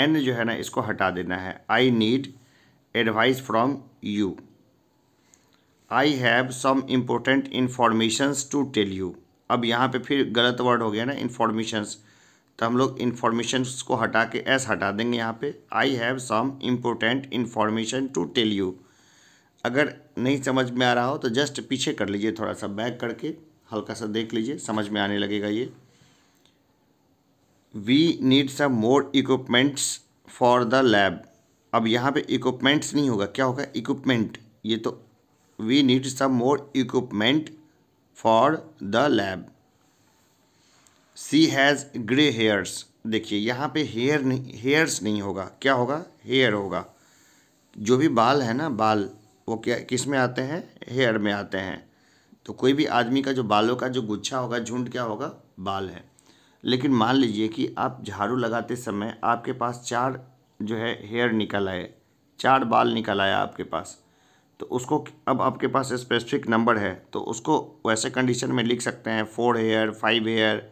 Speaker 1: an जो है ना इसको हटा देना है I need advice from you I have some important informations to tell you अब यहाँ पे फिर गलत वर्ड हो गया ना इन्फॉर्मेशंस तो हम लोग इन्फॉर्मेशंस को हटा के एस हटा देंगे यहाँ पे I have some important information to tell you अगर नहीं समझ में आ रहा हो तो जस्ट पीछे कर लीजिए थोड़ा सा बैक करके हल्का सा देख लीजिए समझ में आने लगेगा ये we need some more equipments for the lab अब यहाँ पे इक्विपमेंट्स नहीं होगा क्या होगा इक्विपमेंट ये तो we need some more equipment for the lab she has grey hairs देखिए यहाँ पे हेयर नहीं हेयर्स नहीं होगा क्या होगा हेयर होगा जो भी बाल है ना बाल वो क्या किस में आते हैं हेयर में आते हैं तो कोई भी आदमी का जो बालों का जो गुच्छा होगा झुंड क्या होगा बाल है लेकिन मान लीजिए कि आप झाड़ू लगाते समय आपके पास चार जो है हेयर निकल आए चार बाल निकल आया आपके पास तो उसको अब आपके पास स्पेसिफिक नंबर है तो उसको वैसे कंडीशन में लिख सकते हैं फोर हेयर फाइव हेयर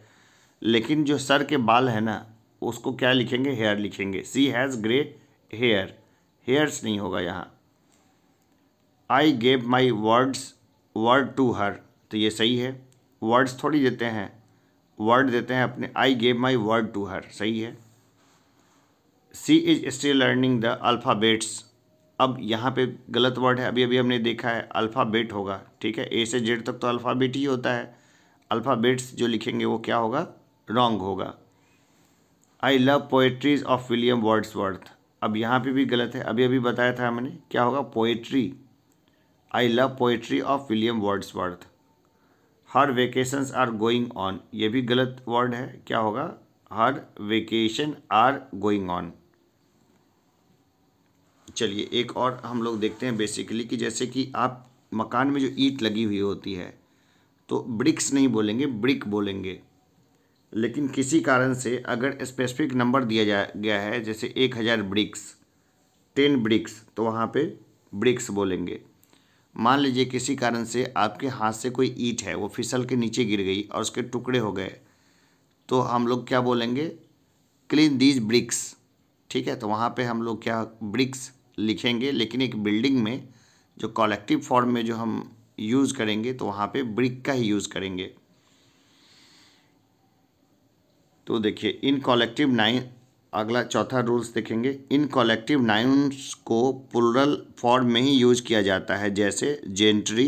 Speaker 1: लेकिन जो सर के बाल है ना उसको क्या लिखेंगे हेयर लिखेंगे she has grey hair hairs नहीं होगा यहाँ I gave my words word to her तो ये सही है वर्ड्स थोड़ी देते हैं वर्ड देते हैं अपने I gave my word to her सही है she is still learning the alphabets अब यहाँ पे गलत वर्ड है अभी अभी हमने देखा है अल्फ़ाबेट होगा ठीक है ए से जेड तक तो अल्फ़ाबेट ही होता है अल्फ़ाबेट्स जो लिखेंगे वो क्या होगा रॉन्ग होगा I love poetries of William worth अब यहाँ पे भी गलत है अभी अभी बताया था हमने क्या होगा poetry I love poetry of William worth her vacations are going on ये भी गलत वर्ड है क्या होगा her vacation are going on चलिए एक और हम लोग देखते हैं बेसिकली कि जैसे कि आप मकान में जो ईट लगी हुई होती है तो ब्रिक्स नहीं बोलेंगे ब्रिक बोलेंगे लेकिन किसी कारण से अगर स्पेसिफिक नंबर दिया जा गया है जैसे एक हज़ार ब्रिक्स टेन ब्रिक्स तो वहाँ पे ब्रिक्स बोलेंगे मान लीजिए किसी कारण से आपके हाथ से कोई ईट है वो फिसल के नीचे गिर गई और उसके टुकड़े हो गए तो हम लोग क्या बोलेंगे क्लीन दीज ब्रिक्स ठीक है तो वहाँ पे हम लोग क्या ब्रिक्स लिखेंगे लेकिन एक बिल्डिंग में जो कॉलेक्टिव फॉर्म में जो हम यूज़ करेंगे तो वहाँ पे ब्रिक का ही यूज़ करेंगे तो देखिए इन कॉलेक्टिव नाइन अगला चौथा रूल्स देखेंगे इन कॉलेक्टिव नाउंस को पुलरल फॉर्म में ही यूज किया जाता है जैसे जेंट्री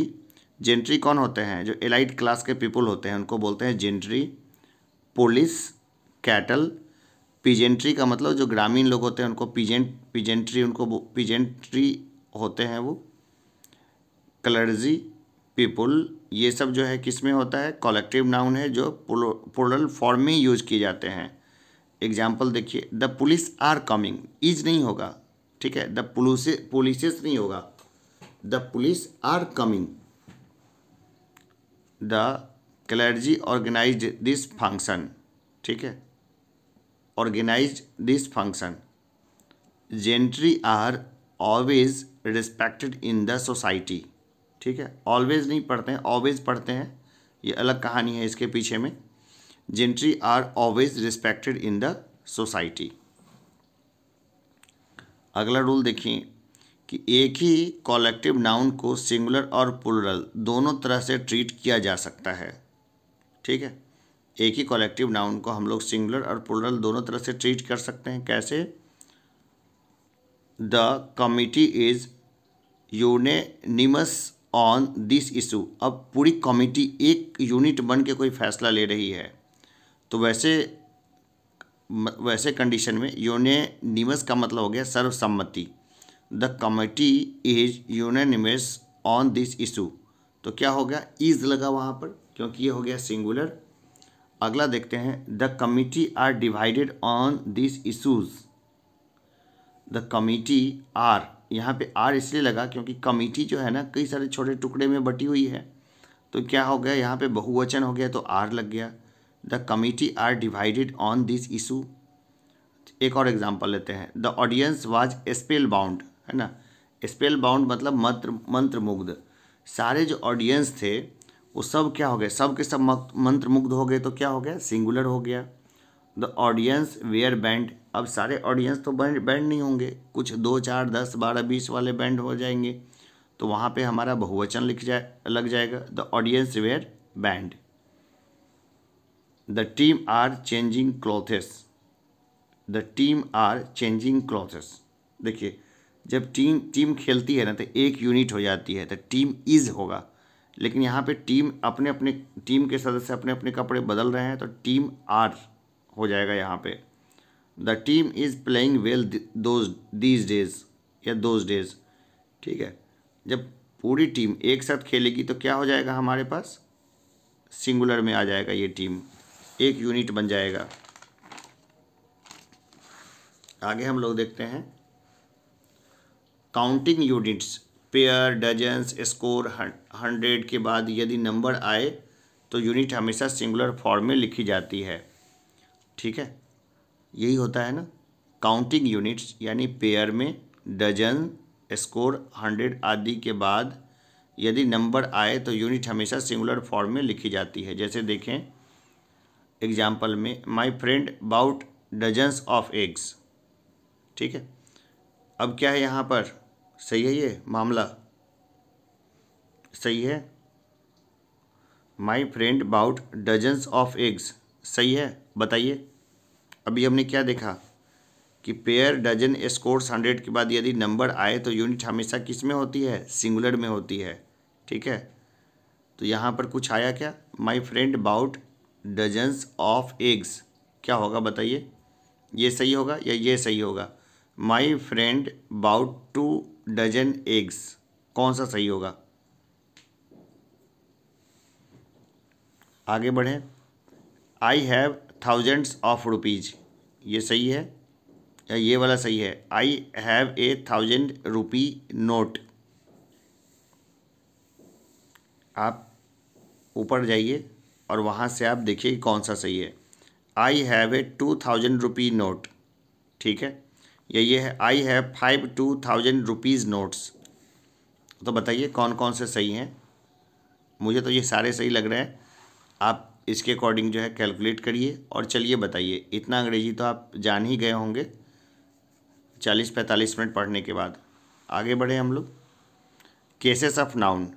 Speaker 1: जेंट्री कौन होते हैं जो एलाइट क्लास के पीपल होते हैं उनको बोलते हैं जेंट्री पुलिस कैटल पीजेंट्री का मतलब जो ग्रामीण लोग होते हैं उनको पीजेंट पीजेंट्री उनको पीजेंट्री होते हैं वो कलर्जी पीपुल ये सब जो है किस में होता है कॉलेक्टिव नाउन है जो पुलरल फॉर्म में यूज किए जाते हैं एग्जाम्पल देखिए the police are coming is नहीं होगा ठीक है द पुलिस पुलिसेस नहीं होगा the police are coming the clergy organise this function ठीक है organise this function gentry are always respected in the society ठीक है ऑलवेज नहीं पढ़ते हैं ऑलवेज पढ़ते हैं ये अलग कहानी है इसके पीछे में gentry are always respected in the society अगला रूल देखिए कि एक ही कॉलेक्टिव नाउन को सिंगुलर और पुलरल दोनों तरह से ट्रीट किया जा सकता है ठीक है एक ही कॉलेक्टिव नाउन को हम लोग सिंगुलर और पुलरल दोनों तरह से ट्रीट कर सकते हैं कैसे the committee is unanimous on this issue अब पूरी कमिटी एक यूनिट बन के कोई फैसला ले रही है तो वैसे वैसे कंडीशन में यूनानिमस का मतलब हो गया सर्वसम्मति the committee is unanimous on this issue तो क्या हो गया इज लगा वहाँ पर क्योंकि ये हो गया सिंगुलर अगला देखते हैं the committee are divided on this issues the committee are यहाँ पे आर इसलिए लगा क्योंकि कमिटी जो है ना कई सारे छोटे टुकड़े में बटी हुई है तो क्या हो गया यहाँ पे बहुवचन हो गया तो आर लग गया the committee are divided on this issue एक और एग्जाम्पल लेते हैं the audience was spellbound है ना स्पेल बाउंड मतलब मंत्र मंत्रमुग्ध सारे जो ऑडियंस थे वो सब क्या हो गए सब के सब मंत्रमुग्ध हो गए तो क्या हो गया सिंगुलर हो गया द ऑडियंस वेयर बैंड अब सारे ऑडियंस तो बैंड बैंड नहीं होंगे कुछ दो चार दस बारह बीस वाले बैंड हो जाएंगे तो वहाँ पे हमारा बहुवचन लिख जाए लग जाएगा the audience were bound the team are changing clothes the team are changing clothes देखिए जब टीम टीम खेलती है ना तो एक यूनिट हो जाती है तो टीम इज होगा लेकिन यहाँ पे टीम अपने अपने टीम के सदस्य अपने अपने कपड़े बदल रहे हैं तो टीम आर हो जाएगा यहाँ पे the team is playing well those these days या दोज डेज ठीक है जब पूरी टीम एक साथ खेलेगी तो क्या हो जाएगा हमारे पास सिंगुलर में आ जाएगा ये टीम एक यूनिट बन जाएगा आगे हम लोग देखते हैं counting units pair dozens score hundred के बाद यदि नंबर आए तो यूनिट हमेशा सिंगुलर फॉर्म में लिखी जाती है ठीक है यही होता है ना काउंटिंग यूनिट्स यानी पेयर में डजन स्कोर हंड्रेड आदि के बाद यदि नंबर आए तो यूनिट हमेशा सिंगुलर फॉर्म में लिखी जाती है जैसे देखें एग्जाम्पल में my friend bought dozens of eggs ठीक है अब क्या है यहाँ पर सही है ये मामला सही है my friend bought dozens of eggs सही है बताइए अभी हमने क्या देखा कि पेयर डजन स्कोर्स हंड्रेड के बाद यदि नंबर आए तो यूनिट हमेशा किस में होती है सिंगुलर में होती है ठीक है तो यहाँ पर कुछ आया क्या my friend bought dozens of eggs क्या होगा बताइए ये सही होगा या ये सही होगा my friend bought two dozen eggs कौन सा सही होगा आगे बढ़ें I have thousands of rupees ये सही है या ये वाला सही है I have a thousand rupee note आप ऊपर जाइए और वहाँ से आप देखिए कौन सा सही है I have a two thousand rupee note ठीक है या ये है I have five two thousand rupees notes तो बताइए कौन कौन से सही हैं मुझे तो ये सारे सही लग रहे हैं आप इसके अकॉर्डिंग जो है कैलकुलेट करिए और चलिए बताइए इतना अंग्रेजी तो आप जान ही गए होंगे चालीस पैंतालीस मिनट पढ़ने के बाद आगे बढ़े हम लोग केसेस ऑफ नाउन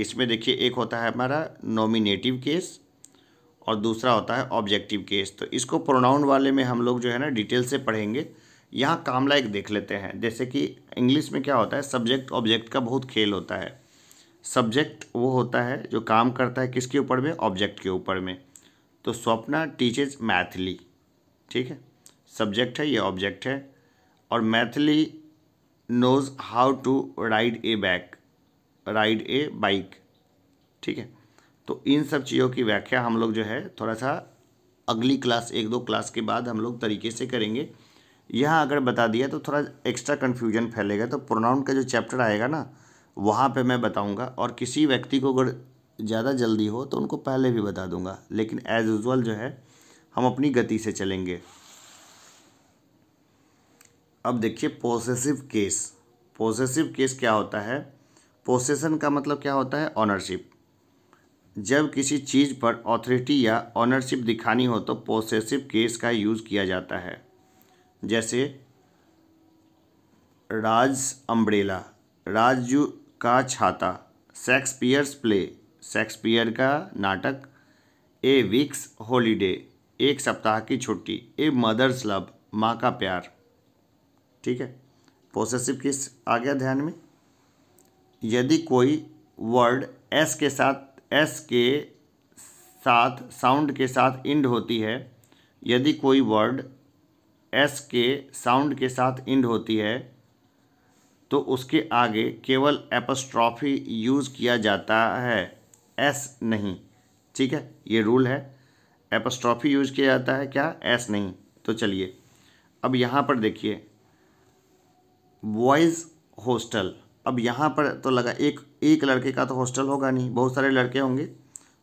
Speaker 1: इसमें देखिए एक होता है हमारा नॉमिनेटिव केस और दूसरा होता है ऑब्जेक्टिव केस तो इसको प्रोनाउन वाले में हम लोग जो है ना डिटेल से पढ़ेंगे यहाँ काम लायक देख लेते हैं जैसे कि इंग्लिश में क्या होता है सब्जेक्ट ऑब्जेक्ट का बहुत खेल होता है सब्जेक्ट वो होता है जो काम करता है किसके ऊपर में ऑब्जेक्ट के ऊपर में तो स्वप्ना टीचेज मैथली ठीक है सब्जेक्ट है ये ऑब्जेक्ट है और Maithili knows how to ride a back ride a bike ठीक है तो इन सब चीज़ों की व्याख्या हम लोग जो है थोड़ा सा अगली क्लास एक दो क्लास के बाद हम लोग तरीके से करेंगे यहाँ अगर बता दिया तो थोड़ा एक्स्ट्रा कन्फ्यूजन फैलेगा तो प्रोनाउन का जो चैप्टर आएगा ना वहाँ पे मैं बताऊँगा और किसी व्यक्ति को अगर ज़्यादा जल्दी हो तो उनको पहले भी बता दूँगा लेकिन एज़ यूज़ल जो है हम अपनी गति से चलेंगे अब देखिए पॉजिटिव केस पॉजिटिव केस क्या होता है पोसेसन का मतलब क्या होता है ऑनरशिप जब किसी चीज़ पर ऑथोरिटी या ऑनरशिप दिखानी हो तो पोसेसिव केस का यूज़ किया जाता है जैसे राज अम्ब्रेला राजू का छाता शेक्सपियर्स प्ले शेक्सपियर का नाटक ए वीक्स हॉलीडे एक सप्ताह की छुट्टी ए मदर्स लव माँ का प्यार ठीक है पोसेसिव किस आ गया ध्यान में यदि कोई वर्ड एस के साथ एस के साथ साउंड के साथ इंड होती है यदि कोई वर्ड एस के साउंड के साथ इंड होती है तो उसके आगे केवल एपस्ट्रॉफी यूज़ किया जाता है एस नहीं ठीक है ये रूल है एपस्ट्रॉफी यूज किया जाता है क्या एस नहीं तो चलिए अब यहाँ पर देखिए वॉइस हॉस्टल अब यहाँ पर तो लगा एक एक लड़के का तो हॉस्टल होगा नहीं बहुत सारे लड़के होंगे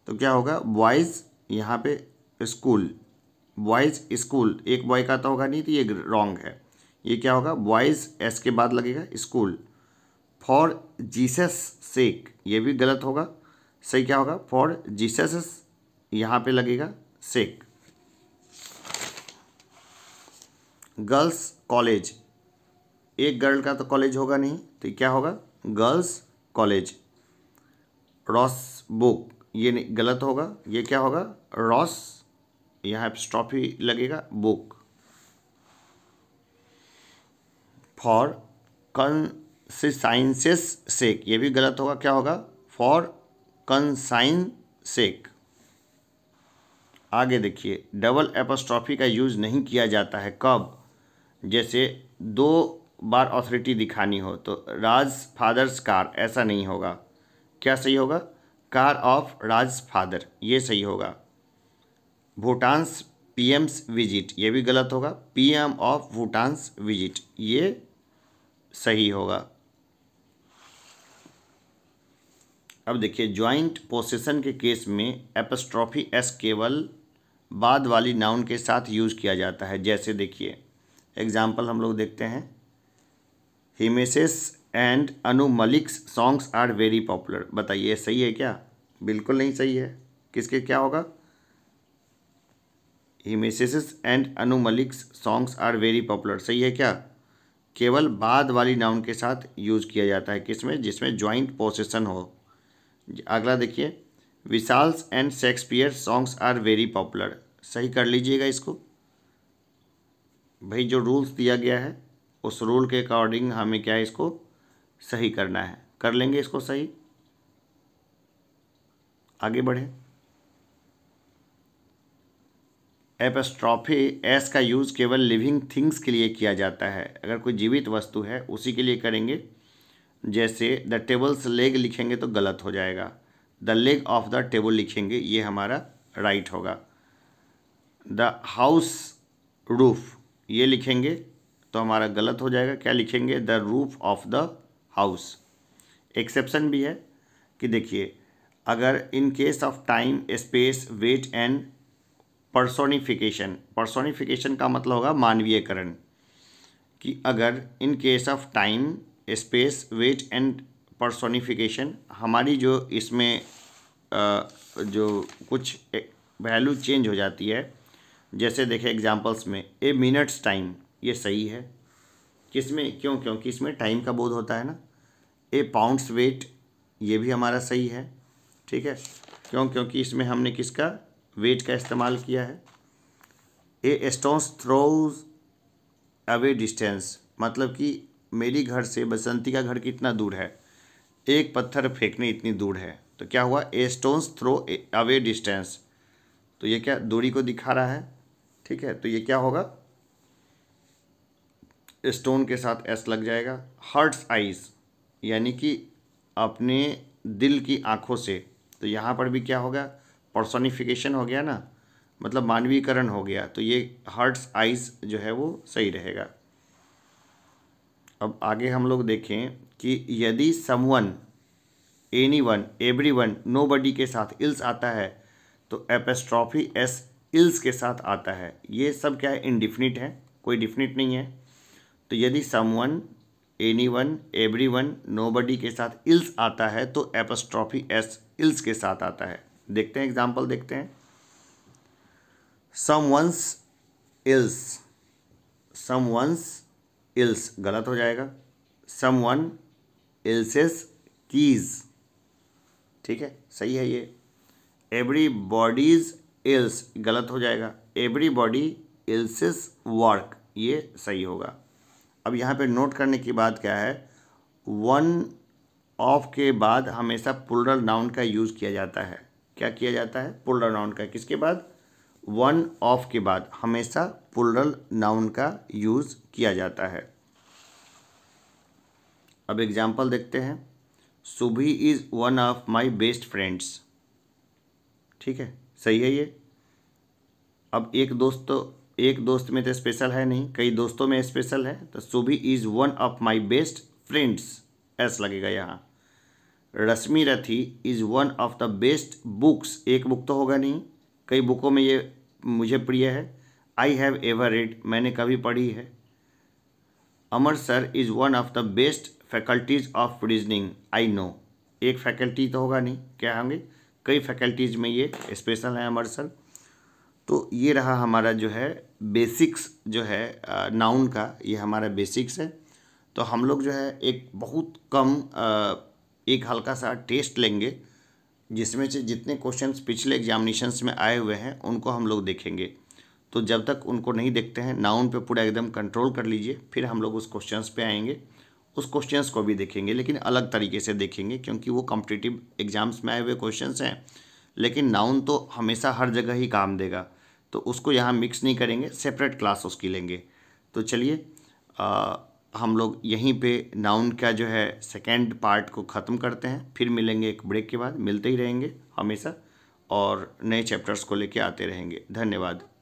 Speaker 1: तो क्या होगा बॉयज़ यहाँ पे स्कूल बॉयज़ स्कूल एक बॉय का तो होगा नहीं तो ये रॉन्ग है ये क्या होगा बॉयज़ एस के बाद लगेगा स्कूल फॉर जीसस सेक ये भी गलत होगा सही क्या होगा फॉर जीसस यहाँ पे लगेगा सेक गर्ल्स कॉलेज एक गर्ल का तो कॉलेज होगा नहीं तो क्या होगा गर्ल्स कॉलेज रॉस बुक ये गलत होगा ये क्या होगा रॉस यहाँ स्टॉफी लगेगा बुक फॉर कंसाइंसेस सेक ये भी गलत होगा क्या होगा फॉर कंसाइन सेक आगे देखिए डबल एपोस्ट्रॉफी का यूज़ नहीं किया जाता है कब जैसे दो बार ऑथोरिटी दिखानी हो तो राज फादर्स कार ऐसा नहीं होगा क्या सही होगा कार ऑफ राज फादर ये सही होगा भूटान्स पीएम्स विजिट ये भी गलत होगा पीएम ऑफ भूटान्स विजिट ये सही होगा अब देखिए ज्वाइंट पोसेसन के केस में एपस्ट्रॉफी एस केवल बाद वाली नाउन के साथ यूज़ किया जाता है जैसे देखिए एग्जाम्पल हम लोग देखते हैं Himesh's and Anu Malik's songs are very popular बताइए सही है क्या बिल्कुल नहीं सही है किसके क्या होगा Himesh's and Anu Malik's songs are very popular सही है क्या केवल बाद वाली नाउन के साथ यूज़ किया जाता है किसमें जिसमें ज्वाइंट पोसेसन हो अगला देखिए Vishal's and Shakespeare songs are very popular सही कर लीजिएगा इसको भाई जो रूल्स दिया गया है उस रूल के अकॉर्डिंग हमें क्या है इसको सही करना है कर लेंगे इसको सही आगे बढ़े एपस्ट्रॉफी एस का यूज़ केवल लिविंग थिंग्स के लिए किया जाता है अगर कोई जीवित वस्तु है उसी के लिए करेंगे जैसे द टेबल्स लेग लिखेंगे तो गलत हो जाएगा the leg of the table लिखेंगे ये हमारा राइट होगा द हाउस रूफ ये लिखेंगे तो हमारा गलत हो जाएगा क्या लिखेंगे the roof of the house exception भी है कि देखिए अगर in case of time space weight and personification personification का मतलब होगा मानवीयकरण कि अगर in case of time space weight and personification हमारी जो इसमें जो कुछ वैल्यू चेंज हो जाती है जैसे देखें एग्जांपल्स में ए मिनट्स टाइम ये सही है किसमें क्यों क्योंकि इसमें टाइम का बोध होता है ना ए पाउंड्स वेट ये भी हमारा सही है ठीक है क्यों क्योंकि इसमें हमने किसका वेट का इस्तेमाल किया है a stone's throws away distance मतलब कि मेरी घर से बसंती का घर कितना दूर है एक पत्थर फेंकने इतनी दूर है तो क्या हुआ a stone's throw away distance तो ये क्या दूरी को दिखा रहा है ठीक है तो ये क्या होगा स्टोन के साथ एस लग जाएगा हर्ट्स आइज यानी कि अपने दिल की आँखों से तो यहाँ पर भी क्या होगा पर्सोनिफिकेशन हो गया ना मतलब मानवीकरण हो गया तो ये हर्ट्स आइज जो है वो सही रहेगा अब आगे हम लोग देखें कि यदि someone anyone everyone nobody के साथ इल्स आता है तो एपेस्ट्रॉफी एस इल्स के साथ आता है ये सब क्या है इनडिफिनिट है कोई डिफिनिट नहीं है तो यदि someone anyone everyone nobody के साथ इल्स आता है तो एपस्ट्रॉफी एस इल्स के साथ आता है देखते हैं एग्जाम्पल देखते हैं someone's else someone's else गलत हो जाएगा सम वन इल्सेस कीज ठीक है सही है ये एवरी बॉडीज इल्स गलत हो जाएगा एवरी बॉडी इल्सेस वर्क ये सही होगा अब यहाँ पे नोट करने की बात क्या है वन ऑफ के बाद हमेशा पुलरल नाउन का यूज़ किया जाता है क्या किया जाता है पुलरल नाउन का किसके बाद वन ऑफ के बाद हमेशा पुलरल नाउन का यूज़ किया जाता है अब एग्जाम्पल देखते हैं Subhi is one of my best friends ठीक है सही है ये अब एक दोस्त तो एक दोस्त में तो स्पेशल है नहीं कई दोस्तों में स्पेशल है तो Subhi is one of my best friends s लगेगा यहाँ Rashmirathi is one of the best books एक बुक तो होगा नहीं कई बुकों में ये मुझे प्रिय है आई हैव एवर रेड मैंने कभी पढ़ी है Amar sir is one of the best faculties of reasoning I know एक फैकल्टी तो होगा नहीं क्या होंगे कई फैकल्टीज़ में ये स्पेशल हैं अमर सर तो ये रहा हमारा जो है बेसिक्स जो है नाउन का ये हमारा बेसिक्स है तो हम लोग जो है एक बहुत कम एक हल्का सा टेस्ट लेंगे जिसमें से जितने क्वेश्चंस पिछले एग्जामिनेशंस में आए हुए हैं उनको हम लोग देखेंगे तो जब तक उनको नहीं देखते हैं नाउन पे पूरा एकदम कंट्रोल कर लीजिए फिर हम लोग उस क्वेश्चंस पे आएंगे उस क्वेश्चंस को भी देखेंगे लेकिन अलग तरीके से देखेंगे क्योंकि वो कॉम्पिटिटिव एग्ज़ाम्स में आए हुए क्वेश्चन हैं लेकिन नाउन तो हमेशा हर जगह ही काम देगा तो उसको यहाँ मिक्स नहीं करेंगे सेपरेट क्लास उसकी लेंगे तो चलिए हम लोग यहीं पे नाउन का जो है सेकेंड पार्ट को ख़त्म करते हैं फिर मिलेंगे एक ब्रेक के बाद मिलते ही रहेंगे हमेशा और नए चैप्टर्स को लेके आते रहेंगे धन्यवाद